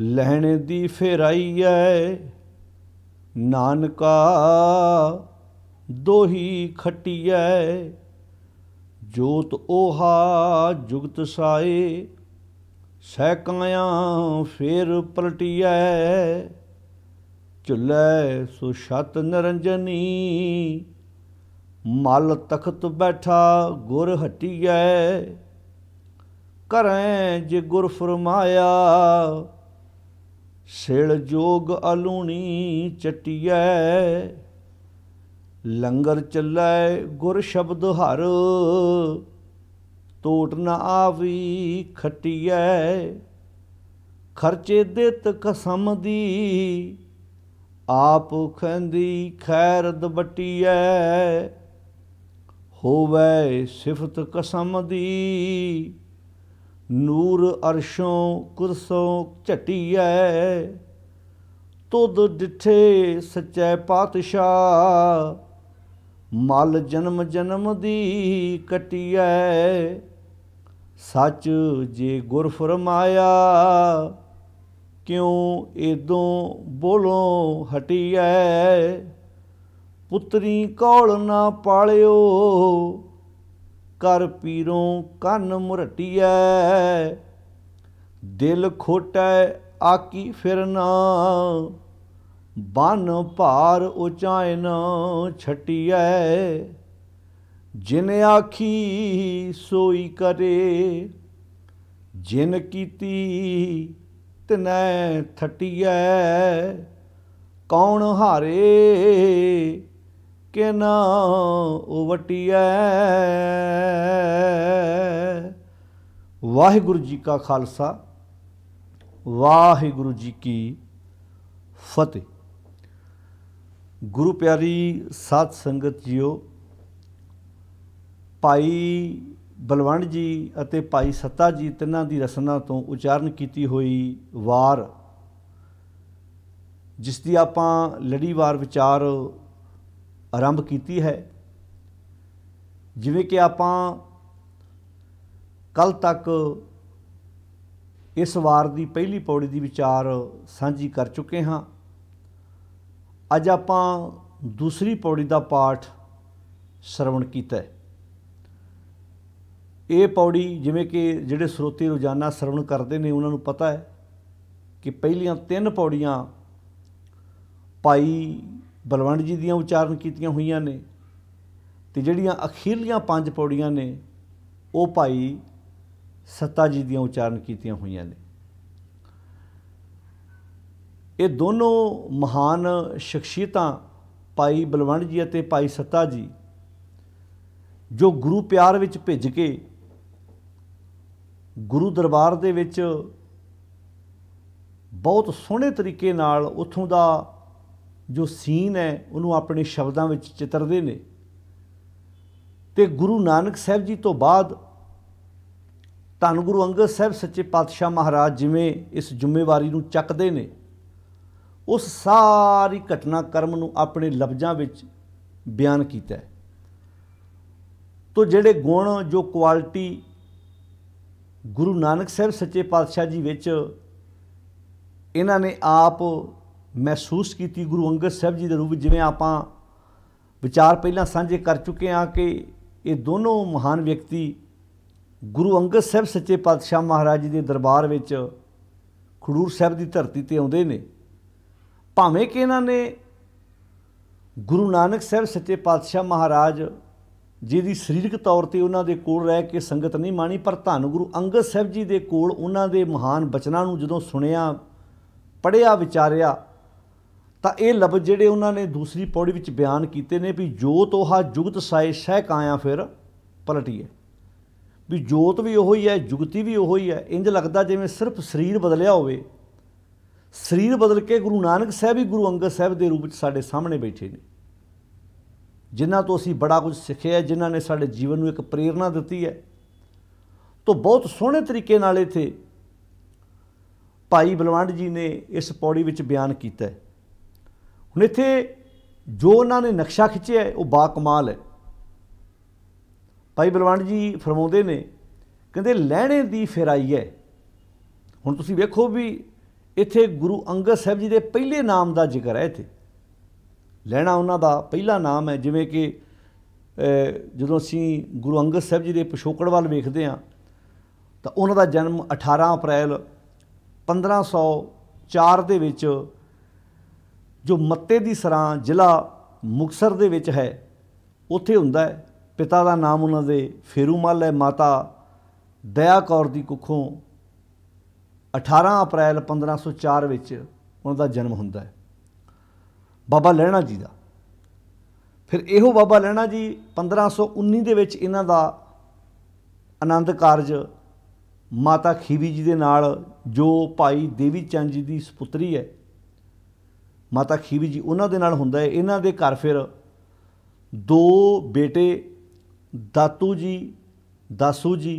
ਲੈਣ ਦੀ ਫੇਰਾਈਐ ਨਾਨਕਾ ਦੋਹੀ ਐ ਜੋਤ ਉਹਾ ਜੁਗਤ ਸਾਏ ਸਹਿ ਕਾਇਆ ਫੇਰ ਪਲਟੀਐ ਚੁੱਲੈ ਸੁਛਤ ਨਰੰਜਨੀ ਮਲ ਤਖਤ ਬੈਠਾ ਗੁਰ ਹਟੀਐ ਕਰੈ ਜੇ ਗੁਰ ਫਰਮਾਇਆ ਸਿਲ ਜੋਗ ਅਲੂਣੀ ਚਟਿਐ ਲੰਗਰ ਚੱਲੈ ਗੁਰ ਸ਼ਬਦ ਹਰ ਟੋਟ ਨਾ ਆਵੀ ਖਟਿਐ ਖਰਚੇ ਦਿੱਤ ਕਸਮ ਦੀ ਆਪ ਖੰਦੀ ਖੈਰ ਦਬਟਿਐ ਹੋਵੇ ਸਿਫਤ ਕਸਮ ਦੀ ਨੂਰ ਅਰਸ਼ੋਂ ਕੁਰਸੋਂ ਝਟੀਐ ਤੁਧ ਡਿਠੇ ਸਚੈ ਪਾਤਸ਼ਾਹ ਮਲ ਜਨਮ ਜਨਮ ਦੀ ਕਟਿਐ ਸੱਚ ਜੇ ਗੁਰ ਫਰਮਾਇਆ ਕਿਉ ਏਦੋਂ ਬੋਲੋ ਹਟਿਐ ਪੁੱਤਰੀ ਕੌਲ ਨਾ ਪਾਲਿਓ ਕਰ ਪੀਰੋਂ ਕੰਨ ਮੁਰਟੀਐ ਦਿਲ ਖੋਟੈ ਆਕੀ ਫਿਰਨਾ ਬਨ ਭਾਰ ਉਚਾਇਨ ਛਟੀਐ ਜਿਨ ਆਖੀ ਸੋਈ ਕਰੇ ਜਿਨ ਕੀਤੀ ਤਨੈ ਥਟੀਐ ਕੌਣ ਹਾਰੇ ਕਿ ਨਾ ਉਵਟਿਐ ਵਾਹਿਗੁਰੂ ਜੀ ਕਾ ਖਾਲਸਾ ਵਾਹਿਗੁਰੂ ਜੀ ਕੀ ਫਤਿਹ ਗੁਰੂ ਪਿਆਰੀ ਸਾਧ ਸੰਗਤ ਜੀਓ ਭਾਈ ਬਲਵੰਡ ਜੀ ਅਤੇ ਭਾਈ ਸੱਤਾ ਜੀ ਤਿੰਨਾਂ ਦੀ ਰਸਨਾ ਤੋਂ ਉਚਾਰਨ ਕੀਤੀ ਹੋਈ ਵਾਰ ਜਿਸ ਦੀ ਆਪਾਂ ਲੜੀਵਾਰ ਵਿਚਾਰ ਆਰੰਭ ਕੀਤੀ ਹੈ ਜਿਵੇਂ ਕਿ ਆਪਾਂ ਕੱਲ ਤੱਕ ਇਸ ਵਾਰ ਦੀ ਪਹਿਲੀ ਪੌੜੀ ਦੀ ਵਿਚਾਰ ਸਾਂਝੀ ਕਰ ਚੁੱਕੇ ਹਾਂ ਅੱਜ ਆਪਾਂ ਦੂਸਰੀ ਪੌੜੀ ਦਾ ਪਾਠ ਸ਼ਰਵਣ ਕੀਤਾ ਹੈ ਇਹ ਪੌੜੀ ਜਿਵੇਂ ਕਿ ਜਿਹੜੇ ਸਰੋਤੇ ਰੋਜ਼ਾਨਾ ਸ਼ਰਵਣ ਕਰਦੇ ਨੇ ਉਹਨਾਂ ਨੂੰ ਪਤਾ ਹੈ ਕਿ ਪਹਿਲੀਆਂ ਤਿੰਨ ਪੌੜੀਆਂ ਭਾਈ ਬਲਵੰਡ ਜੀ ਦੀਆਂ ਉਚਾਰਨ ਕੀਤੀਆਂ ਹੋਈਆਂ ਨੇ ਤੇ ਜਿਹੜੀਆਂ ਅਖੀਰਲੀਆਂ ਪੰਜ ਪੌੜੀਆਂ ਨੇ ਉਹ ਭਾਈ ਸੱਤਾ ਜੀ ਦੀਆਂ ਉਚਾਰਨ ਕੀਤੀਆਂ ਹੋਈਆਂ ਨੇ ਇਹ ਦੋਨੋਂ ਮਹਾਨ ਸ਼ਖਸੀਅਤਾਂ ਭਾਈ ਬਲਵੰਡ ਜੀ ਅਤੇ ਭਾਈ ਸੱਤਾ ਜੀ ਜੋ ਗੁਰੂ ਪਿਆਰ ਵਿੱਚ ਭਿੱਜ ਕੇ ਗੁਰੂ ਦਰਬਾਰ ਦੇ ਵਿੱਚ ਬਹੁਤ ਸੋਹਣੇ ਤਰੀਕੇ ਨਾਲ ਉੱਥੋਂ ਦਾ ਜੋ ਸੀਨ ਹੈ ਉਹਨੂੰ ਆਪਣੇ ਸ਼ਬਦਾਂ ਵਿੱਚ ਚਿਤਰਦੇ ਨੇ ਤੇ ਗੁਰੂ ਨਾਨਕ ਸਾਹਿਬ ਜੀ ਤੋਂ ਬਾਅਦ ਧੰਨ ਗੁਰੂ ਅੰਗਦ ਸਾਹਿਬ ਸੱਚੇ ਪਾਤਸ਼ਾਹ ਮਹਾਰਾਜ ਜਿਵੇਂ ਇਸ ਜ਼ਿੰਮੇਵਾਰੀ ਨੂੰ ਚੱਕਦੇ ਨੇ ਉਸ ਸਾਰੀ ਘਟਨਾ ਕਰਮ ਨੂੰ ਆਪਣੇ ਲਫ਼ਜ਼ਾਂ ਵਿੱਚ ਬਿਆਨ ਕੀਤਾ ਹੈ ਤੋ ਜਿਹੜੇ ਗੁਣ ਜੋ ਕੁਆਲਿਟੀ ਗੁਰੂ ਨਾਨਕ ਸਾਹਿਬ ਸੱਚੇ ਪਾਤਸ਼ਾਹ ਜੀ ਵਿੱਚ ਇਹਨਾਂ ਨੇ ਆਪ ਮਹਿਸੂਸ ਕੀਤੀ ਗੁਰੂ ਅੰਗਦ ਸਾਹਿਬ ਜੀ ਦੇ ਰੂਪ ਜਿਵੇਂ ਆਪਾਂ ਵਿਚਾਰ ਪਹਿਲਾਂ ਸਾਂਝੇ ਕਰ ਚੁੱਕੇ ਹਾਂ ਕਿ ਇਹ ਦੋਨੋਂ ਮਹਾਨ ਵਿਅਕਤੀ ਗੁਰੂ ਅੰਗਦ ਸਾਹਿਬ ਸੱਚੇ ਪਾਤਸ਼ਾਹ ਮਹਾਰਾਜ ਜੀ ਦੇ ਦਰਬਾਰ ਵਿੱਚ ਖਡੂਰ ਸਾਹਿਬ ਦੀ ਧਰਤੀ ਤੇ ਆਉਂਦੇ ਨੇ ਭਾਵੇਂ ਕਿ ਇਹਨਾਂ ਨੇ ਗੁਰੂ ਨਾਨਕ ਸਾਹਿਬ ਸੱਚੇ ਪਾਤਸ਼ਾਹ ਮਹਾਰਾਜ ਜੀ ਦੀ ਸਰੀਰਕ ਤੌਰ ਤੇ ਉਹਨਾਂ ਦੇ ਕੋਲ ਰਹਿ ਕੇ ਸੰਗਤ ਨਹੀਂ ਮਾਣੀ ਪਰ ਧੰਨ ਗੁਰੂ ਅੰਗਦ ਸਾਹਿਬ ਜੀ ਦੇ ਕੋਲ ਉਹਨਾਂ ਦੇ ਮਹਾਨ ਬਚਨਾਂ ਨੂੰ ਜਦੋਂ ਸੁਣਿਆ ਪੜਿਆ ਵਿਚਾਰਿਆ ਤਾਂ ਇਹ ਲਫ਼ਜ਼ ਜਿਹੜੇ ਉਹਨਾਂ ਨੇ ਦੂਸਰੀ ਪੌੜੀ ਵਿੱਚ ਬਿਆਨ ਕੀਤੇ ਨੇ ਵੀ ਉਹ ਹਾ ਜੁਗਤ ਸਾਇ ਸਹਿ ਕਾਇਆ ਫਿਰ ਪਲਟੀਏ ਵੀ ਜੋਤ ਵੀ ਉਹੋ ਹੀ ਹੈ ਜੁਗਤੀ ਵੀ ਉਹੋ ਹੀ ਹੈ ਇੰਜ ਲੱਗਦਾ ਜਿਵੇਂ ਸਿਰਫ ਸਰੀਰ ਬਦਲਿਆ ਹੋਵੇ ਸਰੀਰ ਬਦਲ ਕੇ ਗੁਰੂ ਨਾਨਕ ਸਾਹਿਬ ਹੀ ਗੁਰੂ ਅੰਗਦ ਸਾਹਿਬ ਦੇ ਰੂਪ ਵਿੱਚ ਸਾਡੇ ਸਾਹਮਣੇ ਬੈਠੇ ਨੇ ਜਿਨ੍ਹਾਂ ਤੋਂ ਅਸੀਂ ਬੜਾ ਕੁਝ ਸਿੱਖਿਆ ਹੈ ਜਿਨ੍ਹਾਂ ਨੇ ਸਾਡੇ ਜੀਵਨ ਨੂੰ ਇੱਕ ਪ੍ਰੇਰਣਾ ਦਿੱਤੀ ਹੈ ਤੋਂ ਬਹੁਤ ਸੋਹਣੇ ਤਰੀਕੇ ਨਾਲ ਇਥੇ ਭਾਈ ਬਲਵੰਡ ਜੀ ਨੇ ਇਸ ਪੌੜੀ ਵਿੱਚ ਬਿਆਨ ਕੀਤਾ ਹੈ ਹੁਣ ਇੱਥੇ ਜੋ ਉਹਨਾਂ ਨੇ ਨਕਸ਼ਾ ਖਿੱਚਿਆ ਉਹ ਬਾ ਕਮਾਲ ਹੈ ਭਾਈ ਬਲਵੰਡ ਜੀ ਫਰਮਾਉਂਦੇ ਨੇ ਕਹਿੰਦੇ ਲੈਣੇ ਦੀ ਫੇਰਾਈ ਹੈ ਹੁਣ ਤੁਸੀਂ ਵੇਖੋ ਵੀ ਇੱਥੇ ਗੁਰੂ ਅੰਗਦ ਸਾਹਿਬ ਜੀ ਦੇ ਪਹਿਲੇ ਨਾਮ ਦਾ ਜ਼ਿਕਰ ਹੈ ਇੱਥੇ ਲੈਣਾ ਉਹਨਾਂ ਦਾ ਪਹਿਲਾ ਨਾਮ ਹੈ ਜਿਵੇਂ ਕਿ ਜਦੋਂ ਅਸੀਂ ਗੁਰੂ ਅੰਗਦ ਸਾਹਿਬ ਜੀ ਦੇ ਪਿਛੋਕੜ ਵੱਲ ਵੇਖਦੇ ਹਾਂ ਤਾਂ ਉਹਨਾਂ ਦਾ ਜਨਮ 18 ਅਪ੍ਰੈਲ 1504 ਦੇ ਵਿੱਚ ਜੋ ਮੱਤੇ ਦੀ ਸਰਾਂ ਜ਼ਿਲ੍ਹਾ ਮੁਕਸਰ ਦੇ ਵਿੱਚ ਹੈ ਉੱਥੇ ਹੁੰਦਾ ਹੈ ਪਿਤਾ ਦਾ ਨਾਮ ਉਹਨਾਂ ਦੇ ਫੇਰੂਮਲ ਹੈ ਮਾਤਾ ਦਇਆ ਕੌਰ ਦੀ ਕੁੱਖੋਂ 18 ਅਪ੍ਰੈਲ 1504 ਵਿੱਚ ਉਹਨਾਂ ਦਾ ਜਨਮ ਹੁੰਦਾ ਹੈ ਬਾਬਾ ਲਹਿਣਾ ਜੀ ਦਾ ਫਿਰ ਇਹੋ ਬਾਬਾ ਲਹਿਣਾ ਜੀ 1519 ਦੇ ਵਿੱਚ ਇਹਨਾਂ ਦਾ ਆਨੰਦ ਕਾਰਜ ਮਾਤਾ ਖੀਵੀ ਜੀ ਦੇ ਨਾਲ ਜੋ ਭਾਈ ਦੇਵੀ ਚੰਦ ਜੀ ਦੀ ਸੁਪੁੱਤਰੀ ਹੈ ਮਾਤਾ ਖੀਵੀ ਜੀ ਉਹਨਾਂ ਦੇ ਨਾਲ ਹੁੰਦਾ ਹੈ ਇਹਨਾਂ ਦੇ ਘਰ ਫਿਰ ਦੋ ਬੇਟੇ ਦਾਤੂ ਜੀ ਦਾਸੂ ਜੀ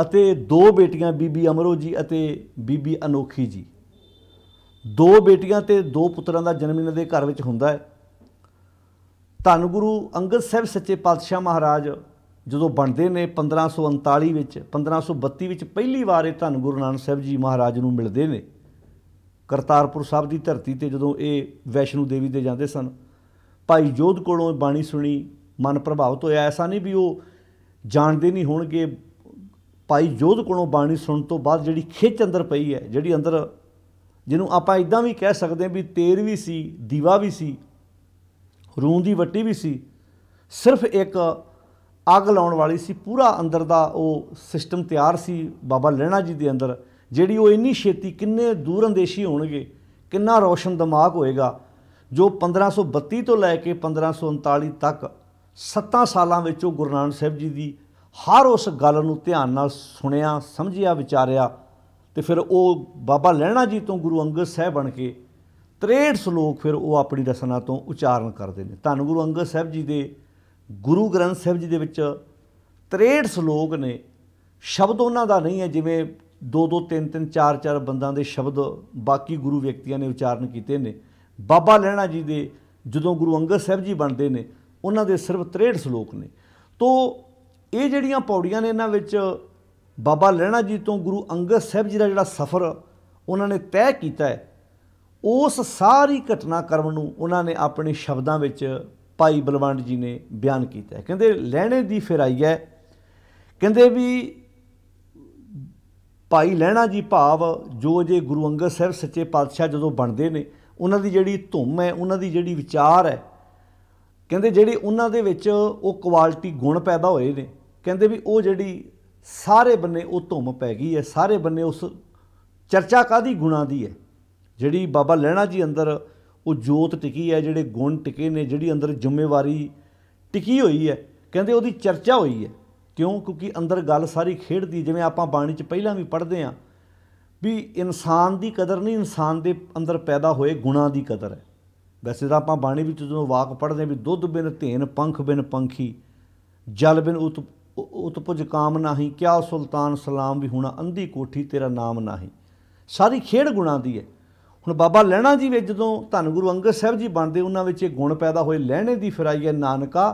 ਅਤੇ ਦੋ ਬੇਟੀਆਂ ਬੀਬੀ ਅਮਰੋ ਜੀ ਅਤੇ ਬੀਬੀ ਅਨੋਖੀ ਜੀ ਦੋ ਬੇਟੀਆਂ ਤੇ ਦੋ ਪੁੱਤਰਾਂ ਦਾ ਜਨਮ ਇਹਨਾਂ ਦੇ ਘਰ ਵਿੱਚ ਹੁੰਦਾ ਹੈ ਧੰਨ ਗੁਰੂ ਅੰਗਦ ਸਾਹਿਬ ਸੱਚੇ ਪਾਤਸ਼ਾਹ ਮਹਾਰਾਜ ਜਦੋਂ ਬਣਦੇ ਨੇ 1539 ਵਿੱਚ 1532 ਵਿੱਚ ਪਹਿਲੀ ਵਾਰ ਇਹ ਧੰਨ ਗੁਰੂ ਨਾਨਕ ਸਾਹਿਬ ਜੀ ਮਹਾਰਾਜ ਨੂੰ ਮਿਲਦੇ ਨੇ ਕਰਤਾਰਪੁਰ ਸਾਹਿਬ ਦੀ ਧਰਤੀ ਤੇ ਜਦੋਂ ਇਹ ਵੈਸ਼ਨੂ ਦੇਵੀ ਦੇ ਜਾਂਦੇ ਸਨ ਭਾਈ ਜੋਧ ਕੋਲੋਂ ਬਾਣੀ ਸੁਣੀ ਮਨ ਪ੍ਰਭਾਵਿਤ ਹੋਇਆ ਐਸਾ ਨਹੀਂ ਵੀ ਉਹ ਜਾਣਦੇ ਨਹੀਂ ਹੋਣਗੇ ਭਾਈ ਜੋਧ ਕੋਲੋਂ ਬਾਣੀ ਸੁਣਨ ਤੋਂ ਬਾਅਦ ਜਿਹੜੀ ਖਿੱਚ ਅੰਦਰ ਪਈ ਹੈ ਜਿਹੜੀ ਅੰਦਰ ਜਿਹਨੂੰ ਆਪਾਂ ਇਦਾਂ ਵੀ ਕਹਿ ਸਕਦੇ ਹਾਂ ਵੀ ਤੇਰ ਵੀ ਸੀ ਦੀਵਾ ਵੀ ਸੀ ਰੂਹ ਦੀ ਵੱਟੀ ਵੀ ਸੀ ਸਿਰਫ ਇੱਕ ਅੱਗ ਲਾਉਣ ਵਾਲੀ ਸੀ ਪੂਰਾ ਅੰਦਰ ਦਾ ਉਹ ਸਿਸਟਮ ਤਿਆਰ ਸੀ ਬਾਬਾ ਲੈਣਾ ਜੀ ਦੇ ਅੰਦਰ ਜਿਹੜੀ ਉਹ ਇੰਨੀ ਛੇਤੀ ਕਿੰਨੇ ਦੂਰ ਅੰਦੇਸ਼ੀ ਹੋਣਗੇ ਕਿੰਨਾ ਰੋਸ਼ਨ ਦਿਮਾਗ ਹੋਏਗਾ ਜੋ 1532 ਤੋਂ ਲੈ ਕੇ 1539 ਤੱਕ 7 ਸਾਲਾਂ ਵਿੱਚ ਉਹ ਗੁਰੂ ਨਾਨਕ ਸਾਹਿਬ ਜੀ ਦੀ ਹਰ ਉਸ ਗੱਲ ਨੂੰ ਧਿਆਨ ਨਾਲ ਸੁਣਿਆ ਸਮਝਿਆ ਵਿਚਾਰਿਆ ਤੇ ਫਿਰ ਉਹ ਬਾਬਾ ਲਹਿਣਾ ਜੀ ਤੋਂ ਗੁਰੂ ਅੰਗਦ ਸਾਹਿਬ ਬਣ ਕੇ 63 ਸ਼ਲੋਕ ਫਿਰ ਉਹ ਆਪਣੀ ਰਸਨਾ ਤੋਂ ਉਚਾਰਨ ਕਰਦੇ ਨੇ ਧੰਨ ਗੁਰੂ ਅੰਗਦ ਸਾਹਿਬ ਜੀ ਦੇ ਗੁਰੂ ਗ੍ਰੰਥ ਸਾਹਿਬ ਜੀ ਦੇ ਵਿੱਚ 63 ਸ਼ਲੋਕ ਨੇ ਸ਼ਬਦ ਉਹਨਾਂ ਦਾ ਨਹੀਂ ਹੈ ਜਿਵੇਂ ਦੋ ਦੋ ਤਿੰਨ ਤਿੰਨ ਚਾਰ ਚਾਰ ਬੰਦਾਂ ਦੇ ਸ਼ਬਦ ਬਾਕੀ ਗੁਰੂ ਵਿਅਕਤੀਆਂ ਨੇ ਉਚਾਰਨ ਕੀਤੇ ਨੇ ਬਾਬਾ ਲਹਿਣਾ ਜੀ ਦੇ ਜਦੋਂ ਗੁਰੂ ਅੰਗਦ ਸਾਹਿਬ ਜੀ ਬਣਦੇ ਨੇ ਉਹਨਾਂ ਦੇ ਸਿਰਫ 63 ਸ਼ਲੋਕ ਨੇ ਤੋ ਇਹ ਜਿਹੜੀਆਂ ਪੌੜੀਆਂ ਨੇ ਇਹਨਾਂ ਵਿੱਚ ਬਾਬਾ ਲਹਿਣਾ ਜੀ ਤੋਂ ਗੁਰੂ ਅੰਗਦ ਸਾਹਿਬ ਜੀ ਦਾ ਜਿਹੜਾ ਸਫ਼ਰ ਉਹਨਾਂ ਨੇ ਤੈਅ ਕੀਤਾ ਹੈ ਉਸ ਸਾਰੀ ਘਟਨਾ ਕਰਮ ਨੂੰ ਉਹਨਾਂ ਨੇ ਆਪਣੇ ਸ਼ਬਦਾਂ ਵਿੱਚ ਭਾਈ ਬਲਵੰਡ ਜੀ ਨੇ ਬਿਆਨ ਕੀਤਾ ਹੈ ਕਹਿੰਦੇ ਲਹਿਣੇ ਦੀ ਫਿਰਾਈ ਹੈ ਕਹਿੰਦੇ ਵੀ ਭਾਈ ਲਹਿਣਾ ਜੀ ਭਾਵ ਜੋ ਜੇ ਗੁਰੂ ਅੰਗਦ ਸਾਹਿਬ ਸੱਚੇ ਪਾਤਸ਼ਾਹ ਜਦੋਂ ਬਣਦੇ ਨੇ ਉਹਨਾਂ ਦੀ ਜਿਹੜੀ ਧੁੰਮ ਹੈ ਉਹਨਾਂ ਦੀ ਜਿਹੜੀ ਵਿਚਾਰ ਹੈ ਕਹਿੰਦੇ ਜਿਹੜੀ ਉਹਨਾਂ ਦੇ ਵਿੱਚ ਉਹ ਕੁਆਲਿਟੀ ਗੁਣ ਪੈਦਾ ਹੋਏ ਨੇ ਕਹਿੰਦੇ ਵੀ ਉਹ ਜਿਹੜੀ ਸਾਰੇ ਬੰਨੇ ਉਹ ਧੁੰਮ ਪੈ ਗਈ ਹੈ ਸਾਰੇ ਬੰਨੇ ਉਸ ਚਰਚਾ ਕਾਦੀ ਗੁਣਾ ਦੀ ਹੈ ਜਿਹੜੀ ਬਾਬਾ ਲਹਿਣਾ ਜੀ ਅੰਦਰ ਉਹ ਜੋਤ ਟਿਕੀ ਹੈ ਜਿਹੜੇ ਗੁਣ ਟਿਕੇ ਨੇ ਜਿਹੜੀ ਅੰਦਰ ਜ਼ਿੰਮੇਵਾਰੀ ਟਿਕੀ ਹੋਈ ਹੈ ਕਹਿੰਦੇ ਉਹਦੀ ਚਰਚਾ ਹੋਈ ਹੈ ਕਿਉਂ ਕਿਉਂਕਿ ਅੰਦਰ ਗੱਲ ਸਾਰੀ ਖੇਡਦੀ ਜਿਵੇਂ ਆਪਾਂ ਬਾਣੀ 'ਚ ਪਹਿਲਾਂ ਵੀ ਪੜ੍ਹਦੇ ਆ ਵੀ ਇਨਸਾਨ ਦੀ ਕਦਰ ਨਹੀਂ ਇਨਸਾਨ ਦੇ ਅੰਦਰ ਪੈਦਾ ਹੋਏ ਗੁਣਾ ਦੀ ਕਦਰ ਹੈ ਵੈਸੇ ਤਾਂ ਆਪਾਂ ਬਾਣੀ ਵਿੱਚ ਜਦੋਂ ਵਾਕ ਪੜ੍ਹਦੇ ਵੀ ਦੁੱਧ ਬਿਨ ਧੇਨ ਪੰਖ ਬਿਨ ਪੰਖੀ ਜਲ ਬਿਨ ਉਤ ਉਤਪੁਜ ਕਾਮ ਨਹੀਂ ਕਿਆ ਸੁਲਤਾਨ ਸਲਾਮ ਵੀ ਹੋਣਾ ਅੰਧੀ ਕੋਠੀ ਤੇਰਾ ਨਾਮ ਨਹੀਂ ਸਾਰੀ ਖੇੜ ਗੁਣਾ ਦੀ ਹੈ ਹੁਣ ਬਾਬਾ ਲਹਿਣਾ ਜੀ ਵਿੱਚ ਜਦੋਂ ਧੰਨ ਗੁਰੂ ਅੰਗਦ ਸਾਹਿਬ ਜੀ ਬਣਦੇ ਉਹਨਾਂ ਵਿੱਚ ਇਹ ਗੁਣ ਪੈਦਾ ਹੋਏ ਲਹਿਣੇ ਦੀ ਫਰਾਈ ਹੈ ਨਾਨਕਾ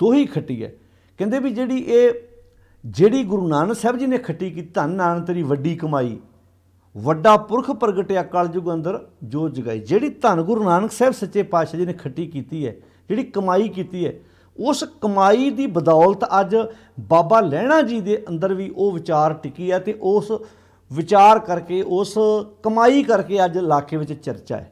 ਦੋਹੀ ਖੱਟੀ ਹੈ ਕਹਿੰਦੇ ਵੀ ਜਿਹੜੀ ਇਹ ਜਿਹੜੀ ਗੁਰੂ ਨਾਨਕ ਸਾਹਿਬ ਜੀ ਨੇ ਖੱਟੀ ਕੀ ਧੰਨ ਨਾਨਕ ਤੇਰੀ ਵੱਡੀ ਕਮਾਈ ਵੱਡਾ ਪੁਰਖ ਪ੍ਰਗਟਿਆ ਕਲਯੁਗ ਅੰਦਰ ਜੋ ਜਗਾਈ ਜਿਹੜੀ ਧੰਨ ਗੁਰੂ ਨਾਨਕ ਸਾਹਿਬ ਸੱਚੇ ਪਾਤਸ਼ਾਹ ਜੀ ਨੇ ਖੱਟੀ ਕੀਤੀ ਹੈ ਜਿਹੜੀ ਕਮਾਈ ਕੀਤੀ ਹੈ ਉਸ ਕਮਾਈ ਦੀ ਬਦੌਲਤ ਅੱਜ ਬਾਬਾ ਲਹਿਣਾ ਜੀ ਦੇ ਅੰਦਰ ਵੀ ਉਹ ਵਿਚਾਰ ਟਿਕੀ ਹੈ ਤੇ ਉਸ ਵਿਚਾਰ ਕਰਕੇ ਉਸ ਕਮਾਈ ਕਰਕੇ ਅੱਜ ਇਲਾਕੇ ਵਿੱਚ ਚਰਚਾ ਹੈ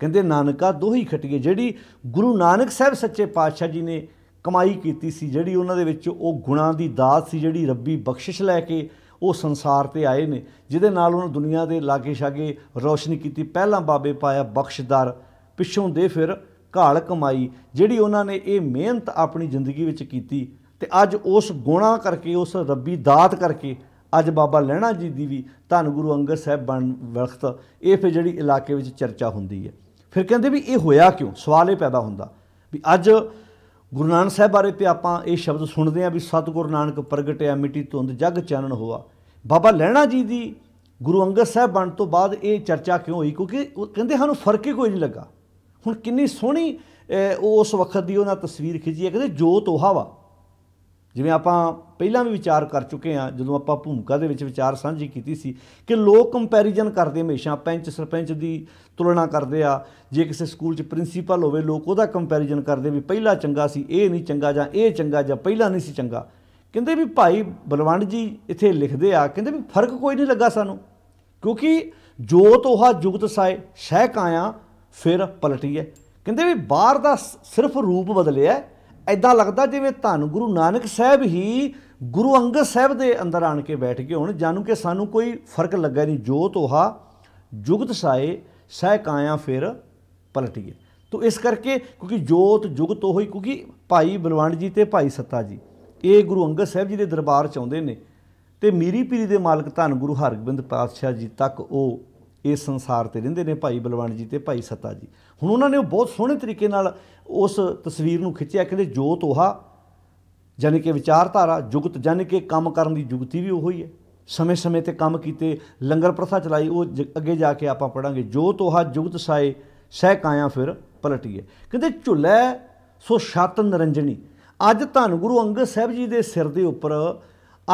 ਕਹਿੰਦੇ ਨਾਨਕਾ ਦੋਹੀ ਖਟਗੇ ਜਿਹੜੀ ਗੁਰੂ ਨਾਨਕ ਸਾਹਿਬ ਸੱਚੇ ਪਾਤਸ਼ਾਹ ਜੀ ਨੇ ਕਮਾਈ ਕੀਤੀ ਸੀ ਜਿਹੜੀ ਉਹਨਾਂ ਦੇ ਵਿੱਚ ਉਹ ਗੁਣਾ ਦੀ ਦਾਤ ਸੀ ਜਿਹੜੀ ਰੱਬੀ ਬਖਸ਼ਿਸ਼ ਲੈ ਕੇ ਉਹ ਸੰਸਾਰ ਤੇ ਆਏ ਨੇ ਜਿਹਦੇ ਨਾਲ ਉਹਨਾਂ ਦੁਨੀਆ ਦੇ ਲਾਗੇ ਛਾਗੇ ਰੋਸ਼ਨੀ ਕੀਤੀ ਪਹਿਲਾਂ ਬਾਬੇ ਪਾਇਆ ਬਖਸ਼ਦਾਰ ਪਿੱਛੋਂ ਦੇ ਫਿਰ ਘਾਲ ਕਮਾਈ ਜਿਹੜੀ ਉਹਨਾਂ ਨੇ ਇਹ ਮਿਹਨਤ ਆਪਣੀ ਜ਼ਿੰਦਗੀ ਵਿੱਚ ਕੀਤੀ ਤੇ ਅੱਜ ਉਸ ਗੁਣਾ ਕਰਕੇ ਉਸ ਰੱਬੀ ਦਾਤ ਕਰਕੇ ਅੱਜ ਬਾਬਾ ਲੈਣਾ ਜੀ ਦੀ ਵੀ ਧੰਨ ਗੁਰੂ ਅੰਗਦ ਸਾਹਿਬ ਬਣ ਵਖਤ ਇਹ ਫਿਰ ਜਿਹੜੀ ਇਲਾਕੇ ਵਿੱਚ ਚਰਚਾ ਹੁੰਦੀ ਹੈ ਫਿਰ ਕਹਿੰਦੇ ਵੀ ਇਹ ਹੋਇਆ ਕਿਉਂ ਸਵਾਲ ਇਹ ਪੈਦਾ ਹੁੰਦਾ ਵੀ ਅੱਜ ਗੁਰੂ ਨਾਨਕ ਸਾਹਿਬ ਬਾਰੇ ਪਿਆ ਆਪਾਂ ਇਹ ਸ਼ਬਦ ਸੁਣਦੇ ਆਂ ਵੀ ਸਤਿਗੁਰ ਨਾਨਕ ਪ੍ਰਗਟਿਆ ਮਿੱਟੀ ਧੁੰਦ ਜਗ ਚਾਨਣ ਹੋਆ ਬਾਬਾ ਲਹਿਣਾ ਜੀ ਦੀ ਗੁਰੂ ਅੰਗਦ ਸਾਹਿਬ ਬਣ ਤੋਂ ਬਾਅਦ ਇਹ ਚਰਚਾ ਕਿਉਂ ਹੋਈ ਕਿਉਂਕਿ ਕਹਿੰਦੇ ਸਾਨੂੰ ਫਰਕ ਹੀ ਕੋਈ ਨਹੀਂ ਲੱਗਾ ਹੁਣ ਕਿੰਨੀ ਸੋਹਣੀ ਉਸ ਵਕਤ ਦੀ ਉਹਨਾਂ ਤਸਵੀਰ ਖਿੱਚੀ ਹੈ ਕਹਿੰਦੇ ਜੋਤ ਵਾ ਜਿਵੇਂ ਆਪਾਂ ਪਹਿਲਾਂ ਵੀ ਵਿਚਾਰ ਕਰ ਚੁੱਕੇ ਹਾਂ ਜਦੋਂ ਆਪਾਂ ਭੂਮਿਕਾ ਦੇ ਵਿੱਚ ਵਿਚਾਰ ਸਾਂਝੀ ਕੀਤੀ ਸੀ ਕਿ ਲੋਕ ਕੰਪੈਰੀਜ਼ਨ ਕਰਦੇ ਹਮੇਸ਼ਾ ਪੈਂਚ ਸਰਪੰਚ ਦੀ ਤੁਲਨਾ ਕਰਦੇ ਆ ਜੇ ਕਿਸੇ ਸਕੂਲ 'ਚ ਪ੍ਰਿੰਸੀਪਲ ਹੋਵੇ ਲੋਕ ਉਹਦਾ ਕੰਪੈਰੀਜ਼ਨ ਕਰਦੇ ਵੀ ਪਹਿਲਾਂ ਚੰਗਾ ਸੀ ਇਹ ਨਹੀਂ ਚੰਗਾ ਜਾਂ ਇਹ ਚੰਗਾ ਜਾਂ ਪਹਿਲਾਂ ਨਹੀਂ ਸੀ ਚੰਗਾ ਕਹਿੰਦੇ ਵੀ ਭਾਈ ਬਲਵੰਡ ਜੀ ਇੱਥੇ ਲਿਖਦੇ ਆ ਕਹਿੰਦੇ ਵੀ ਫਰਕ ਕੋਈ ਨਹੀਂ ਲੱਗਾ ਸਾਨੂੰ ਕਿਉਂਕਿ ਜੋ ਤੋਹਾ ਜੁਗਤ ਸਾਇ ਸਹਿ ਕਾਇਆ ਫਿਰ ਪਲਟੀ ਹੈ ਕਹਿੰਦੇ ਵੀ ਬਾਹਰ ਦਾ ਸਿਰਫ ਰੂਪ ਬਦਲਿਆ ਐਦਾਂ ਲੱਗਦਾ ਜਿਵੇਂ ਧੰਨ ਗੁਰੂ ਨਾਨਕ ਸਾਹਿਬ ਹੀ ਗੁਰੂ ਅੰਗਦ ਸਾਹਿਬ ਦੇ ਅੰਦਰ ਆਣ ਕੇ ਬੈਠ ਗਏ ਹੁਣ ਜਾਨੂ ਕਿ ਸਾਨੂੰ ਕੋਈ ਫਰਕ ਲੱਗਾ ਨਹੀਂ ਜੋ ਤੋਹਾ ਜੁਗਤ ਸਾਏ ਸਹਿ ਕਾਇਆ ਫਿਰ ਪਲਟੀਏ ਤੋ ਇਸ ਕਰਕੇ ਕਿਉਂਕਿ ਜੋਤ ਜੁਗਤ ਹੋਈ ਕਿਉਂਕਿ ਭਾਈ ਬਲਵੰਡ ਜੀ ਤੇ ਭਾਈ ਸੱਤਾ ਜੀ ਇਹ ਗੁਰੂ ਅੰਗਦ ਸਾਹਿਬ ਜੀ ਦੇ ਦਰਬਾਰ ਚ ਆਉਂਦੇ ਨੇ ਤੇ ਮੀਰੀ ਪੀਰੀ ਦੇ ਮਾਲਕ ਧੰਨ ਗੁਰੂ ਹਰਗੋਬਿੰਦ ਪਾਤਸ਼ਾਹ ਜੀ ਤੱਕ ਉਹ ਇਸ ਸੰਸਾਰ ਤੇ ਰਹਿੰਦੇ ਨੇ ਭਾਈ ਬਲਵੰਡ ਜੀ ਤੇ ਭਾਈ ਸੱਤਾ ਜੀ ਹੁਣ ਉਹਨਾਂ ਨੇ ਉਹ ਬਹੁਤ ਸੋਹਣੇ ਤਰੀਕੇ ਨਾਲ ਉਸ ਤਸਵੀਰ ਨੂੰ ਖਿੱਚਿਆ ਕਹਿੰਦੇ ਜੋਤ ਉਹਾ ਜਾਨੀ ਕਿ ਵਿਚਾਰਧਾਰਾ ਜੁਗਤ ਜਾਨੀ ਕਿ ਕੰਮ ਕਰਨ ਦੀ ਜੁਗਤੀ ਵੀ ਉਹੀ ਹੈ ਸਮੇਂ-ਸਮੇਂ ਤੇ ਕੰਮ ਕੀਤੇ ਲੰਗਰ ਪ੍ਰਥਾ ਚਲਾਈ ਉਹ ਅੱਗੇ ਜਾ ਕੇ ਆਪਾਂ ਪੜਾਂਗੇ ਜੋਤ ਉਹਾ ਜੁਗਤ ਸਾਏ ਸਹਿ ਕਾਇਆ ਫਿਰ ਪਲਟੀਏ ਕਹਿੰਦੇ ਝੁੱਲੇ ਸੋ ਛਤ ਨਰੰਜਣੀ ਅੱਜ ਧੰਨ ਗੁਰੂ ਅੰਗਦ ਸਾਹਿਬ ਜੀ ਦੇ ਸਿਰ ਦੇ ਉੱਪਰ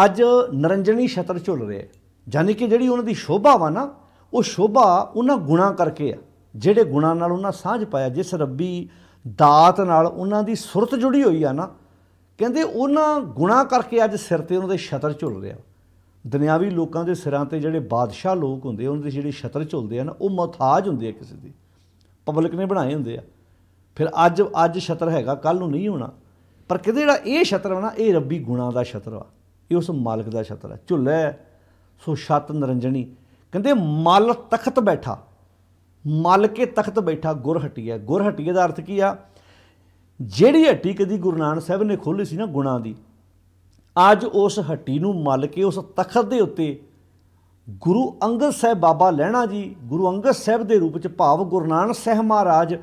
ਅੱਜ ਨਰੰਜਣੀ ਛਤਰ ਝੁੱਲ ਰਿਹਾ ਹੈ ਕਿ ਜਿਹੜੀ ਉਹਨਾਂ ਦੀ ਸ਼ੋਭਾ ਵਾ ਨਾ ਉਹ ਸ਼ੋਭਾ ਉਹਨਾਂ ਗੁਣਾ ਕਰਕੇ ਆ ਜਿਹੜੇ ਗੁਣਾ ਨਾਲ ਉਹਨਾਂ ਸਾਂਝ ਪਾਇਆ ਜਿਸ ਰੱਬੀ ਦਾਤ ਨਾਲ ਉਹਨਾਂ ਦੀ ਸੁਰਤ ਜੁੜੀ ਹੋਈ ਆ ਨਾ ਕਹਿੰਦੇ ਉਹਨਾਂ ਗੁਨਾਹ ਕਰਕੇ ਅੱਜ ਸਿਰ ਤੇ ਉਹਨਾਂ ਦੇ ਛਤਰ ਝੁੱਲ ਰਿਹਾ ਦੁਨਿਆਵੀ ਲੋਕਾਂ ਦੇ ਸਿਰਾਂ ਤੇ ਜਿਹੜੇ ਬਾਦਸ਼ਾਹ ਲੋਕ ਹੁੰਦੇ ਉਹਨਾਂ ਦੇ ਜਿਹੜੇ ਛਤਰ ਝੁੱਲਦੇ ਆ ਨਾ ਉਹ ਮਹਤਾਜ ਹੁੰਦੇ ਆ ਕਿਸੇ ਦੀ ਪਬਲਿਕ ਨੇ ਬਣਾਏ ਹੁੰਦੇ ਆ ਫਿਰ ਅੱਜ ਅੱਜ ਛਤਰ ਹੈਗਾ ਕੱਲ ਨੂੰ ਨਹੀਂ ਹੋਣਾ ਪਰ ਕਿਤੇ ਜਿਹੜਾ ਇਹ ਛਤਰ ਹੈ ਨਾ ਇਹ ਰੱਬੀ ਗੁਣਾ ਦਾ ਛਤਰ ਆ ਇਹ ਉਸ ਮਾਲਕ ਦਾ ਛਤਰ ਆ ਝੁੱਲੇ ਸੋ ਛਤ ਨਰੰਜਣੀ ਕਹਿੰਦੇ ਮਲ ਤਖਤ ਬੈਠਾ ਮਲ ਕੇ ਤਖਤ ਬੈਠਾ ਗੁਰ ਹਟੀਆ ਗੁਰ ਹਟੀਆ ਦਾ ਅਰਥ ਕੀ ਆ ਜਿਹੜੀ ਹੱਟੀ ਕਦੀ ਗੁਰੂ ਨਾਨਕ ਸਾਹਿਬ ਨੇ ਖੋਲੀ ਸੀ ਨਾ ਗੁਣਾ ਦੀ ਅੱਜ ਉਸ ਹੱਟੀ ਨੂੰ ਮਲ ਕੇ ਉਸ ਤਖਤ ਦੇ ਉੱਤੇ ਗੁਰੂ ਅੰਗਦ ਸਾਹਿਬ ਬਾਬਾ ਲੈਣਾ ਜੀ ਗੁਰੂ ਅੰਗਦ ਸਾਹਿਬ ਦੇ ਰੂਪ ਚ ਭਾਵ ਗੁਰੂ ਨਾਨਕ ਸਾਹਿਬ ਮਹਾਰਾਜ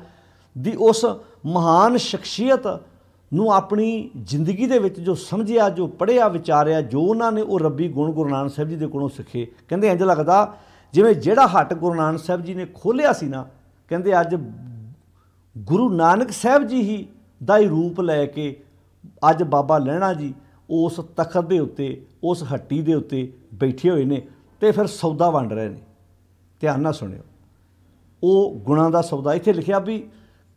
ਦੀ ਉਸ ਮਹਾਨ ਸ਼ਖਸੀਅਤ ਨੂੰ ਆਪਣੀ ਜ਼ਿੰਦਗੀ ਦੇ ਵਿੱਚ ਜੋ ਸਮਝਿਆ ਜੋ ਪੜਿਆ ਵਿਚਾਰਿਆ ਜੋ ਉਹਨਾਂ ਨੇ ਉਹ ਰੱਬੀ ਗੁਣ ਗੁਰੂ ਨਾਨਕ ਸਾਹਿਬ ਜੀ ਦੇ ਕੋਲੋਂ ਸਿੱਖੇ ਕਹਿੰਦੇ ਇੰਜ ਲੱਗਦਾ ਜਿਵੇਂ ਜਿਹੜਾ ਹੱਟ ਗੁਰੂ ਨਾਨਕ ਸਾਹਿਬ ਜੀ ਨੇ ਖੋਲਿਆ ਸੀ ਨਾ ਕਹਿੰਦੇ ਅੱਜ ਗੁਰੂ ਨਾਨਕ ਸਾਹਿਬ ਜੀ ਹੀ ਦਾ ਹੀ ਰੂਪ ਲੈ ਕੇ ਅੱਜ ਬਾਬਾ ਲਹਿਣਾ ਜੀ ਉਸ ਤਖਤ ਦੇ ਉੱਤੇ ਉਸ ਹੱਟੀ ਦੇ ਉੱਤੇ ਬੈਠੇ ਹੋਏ ਨੇ ਤੇ ਫਿਰ ਸੌਦਾ ਵੰਡ ਰਹੇ ਨੇ ਧਿਆਨ ਨਾਲ ਸੁਣਿਓ ਉਹ ਗੁਣਾ ਦਾ ਸੌਦਾ ਇੱਥੇ ਲਿਖਿਆ ਵੀ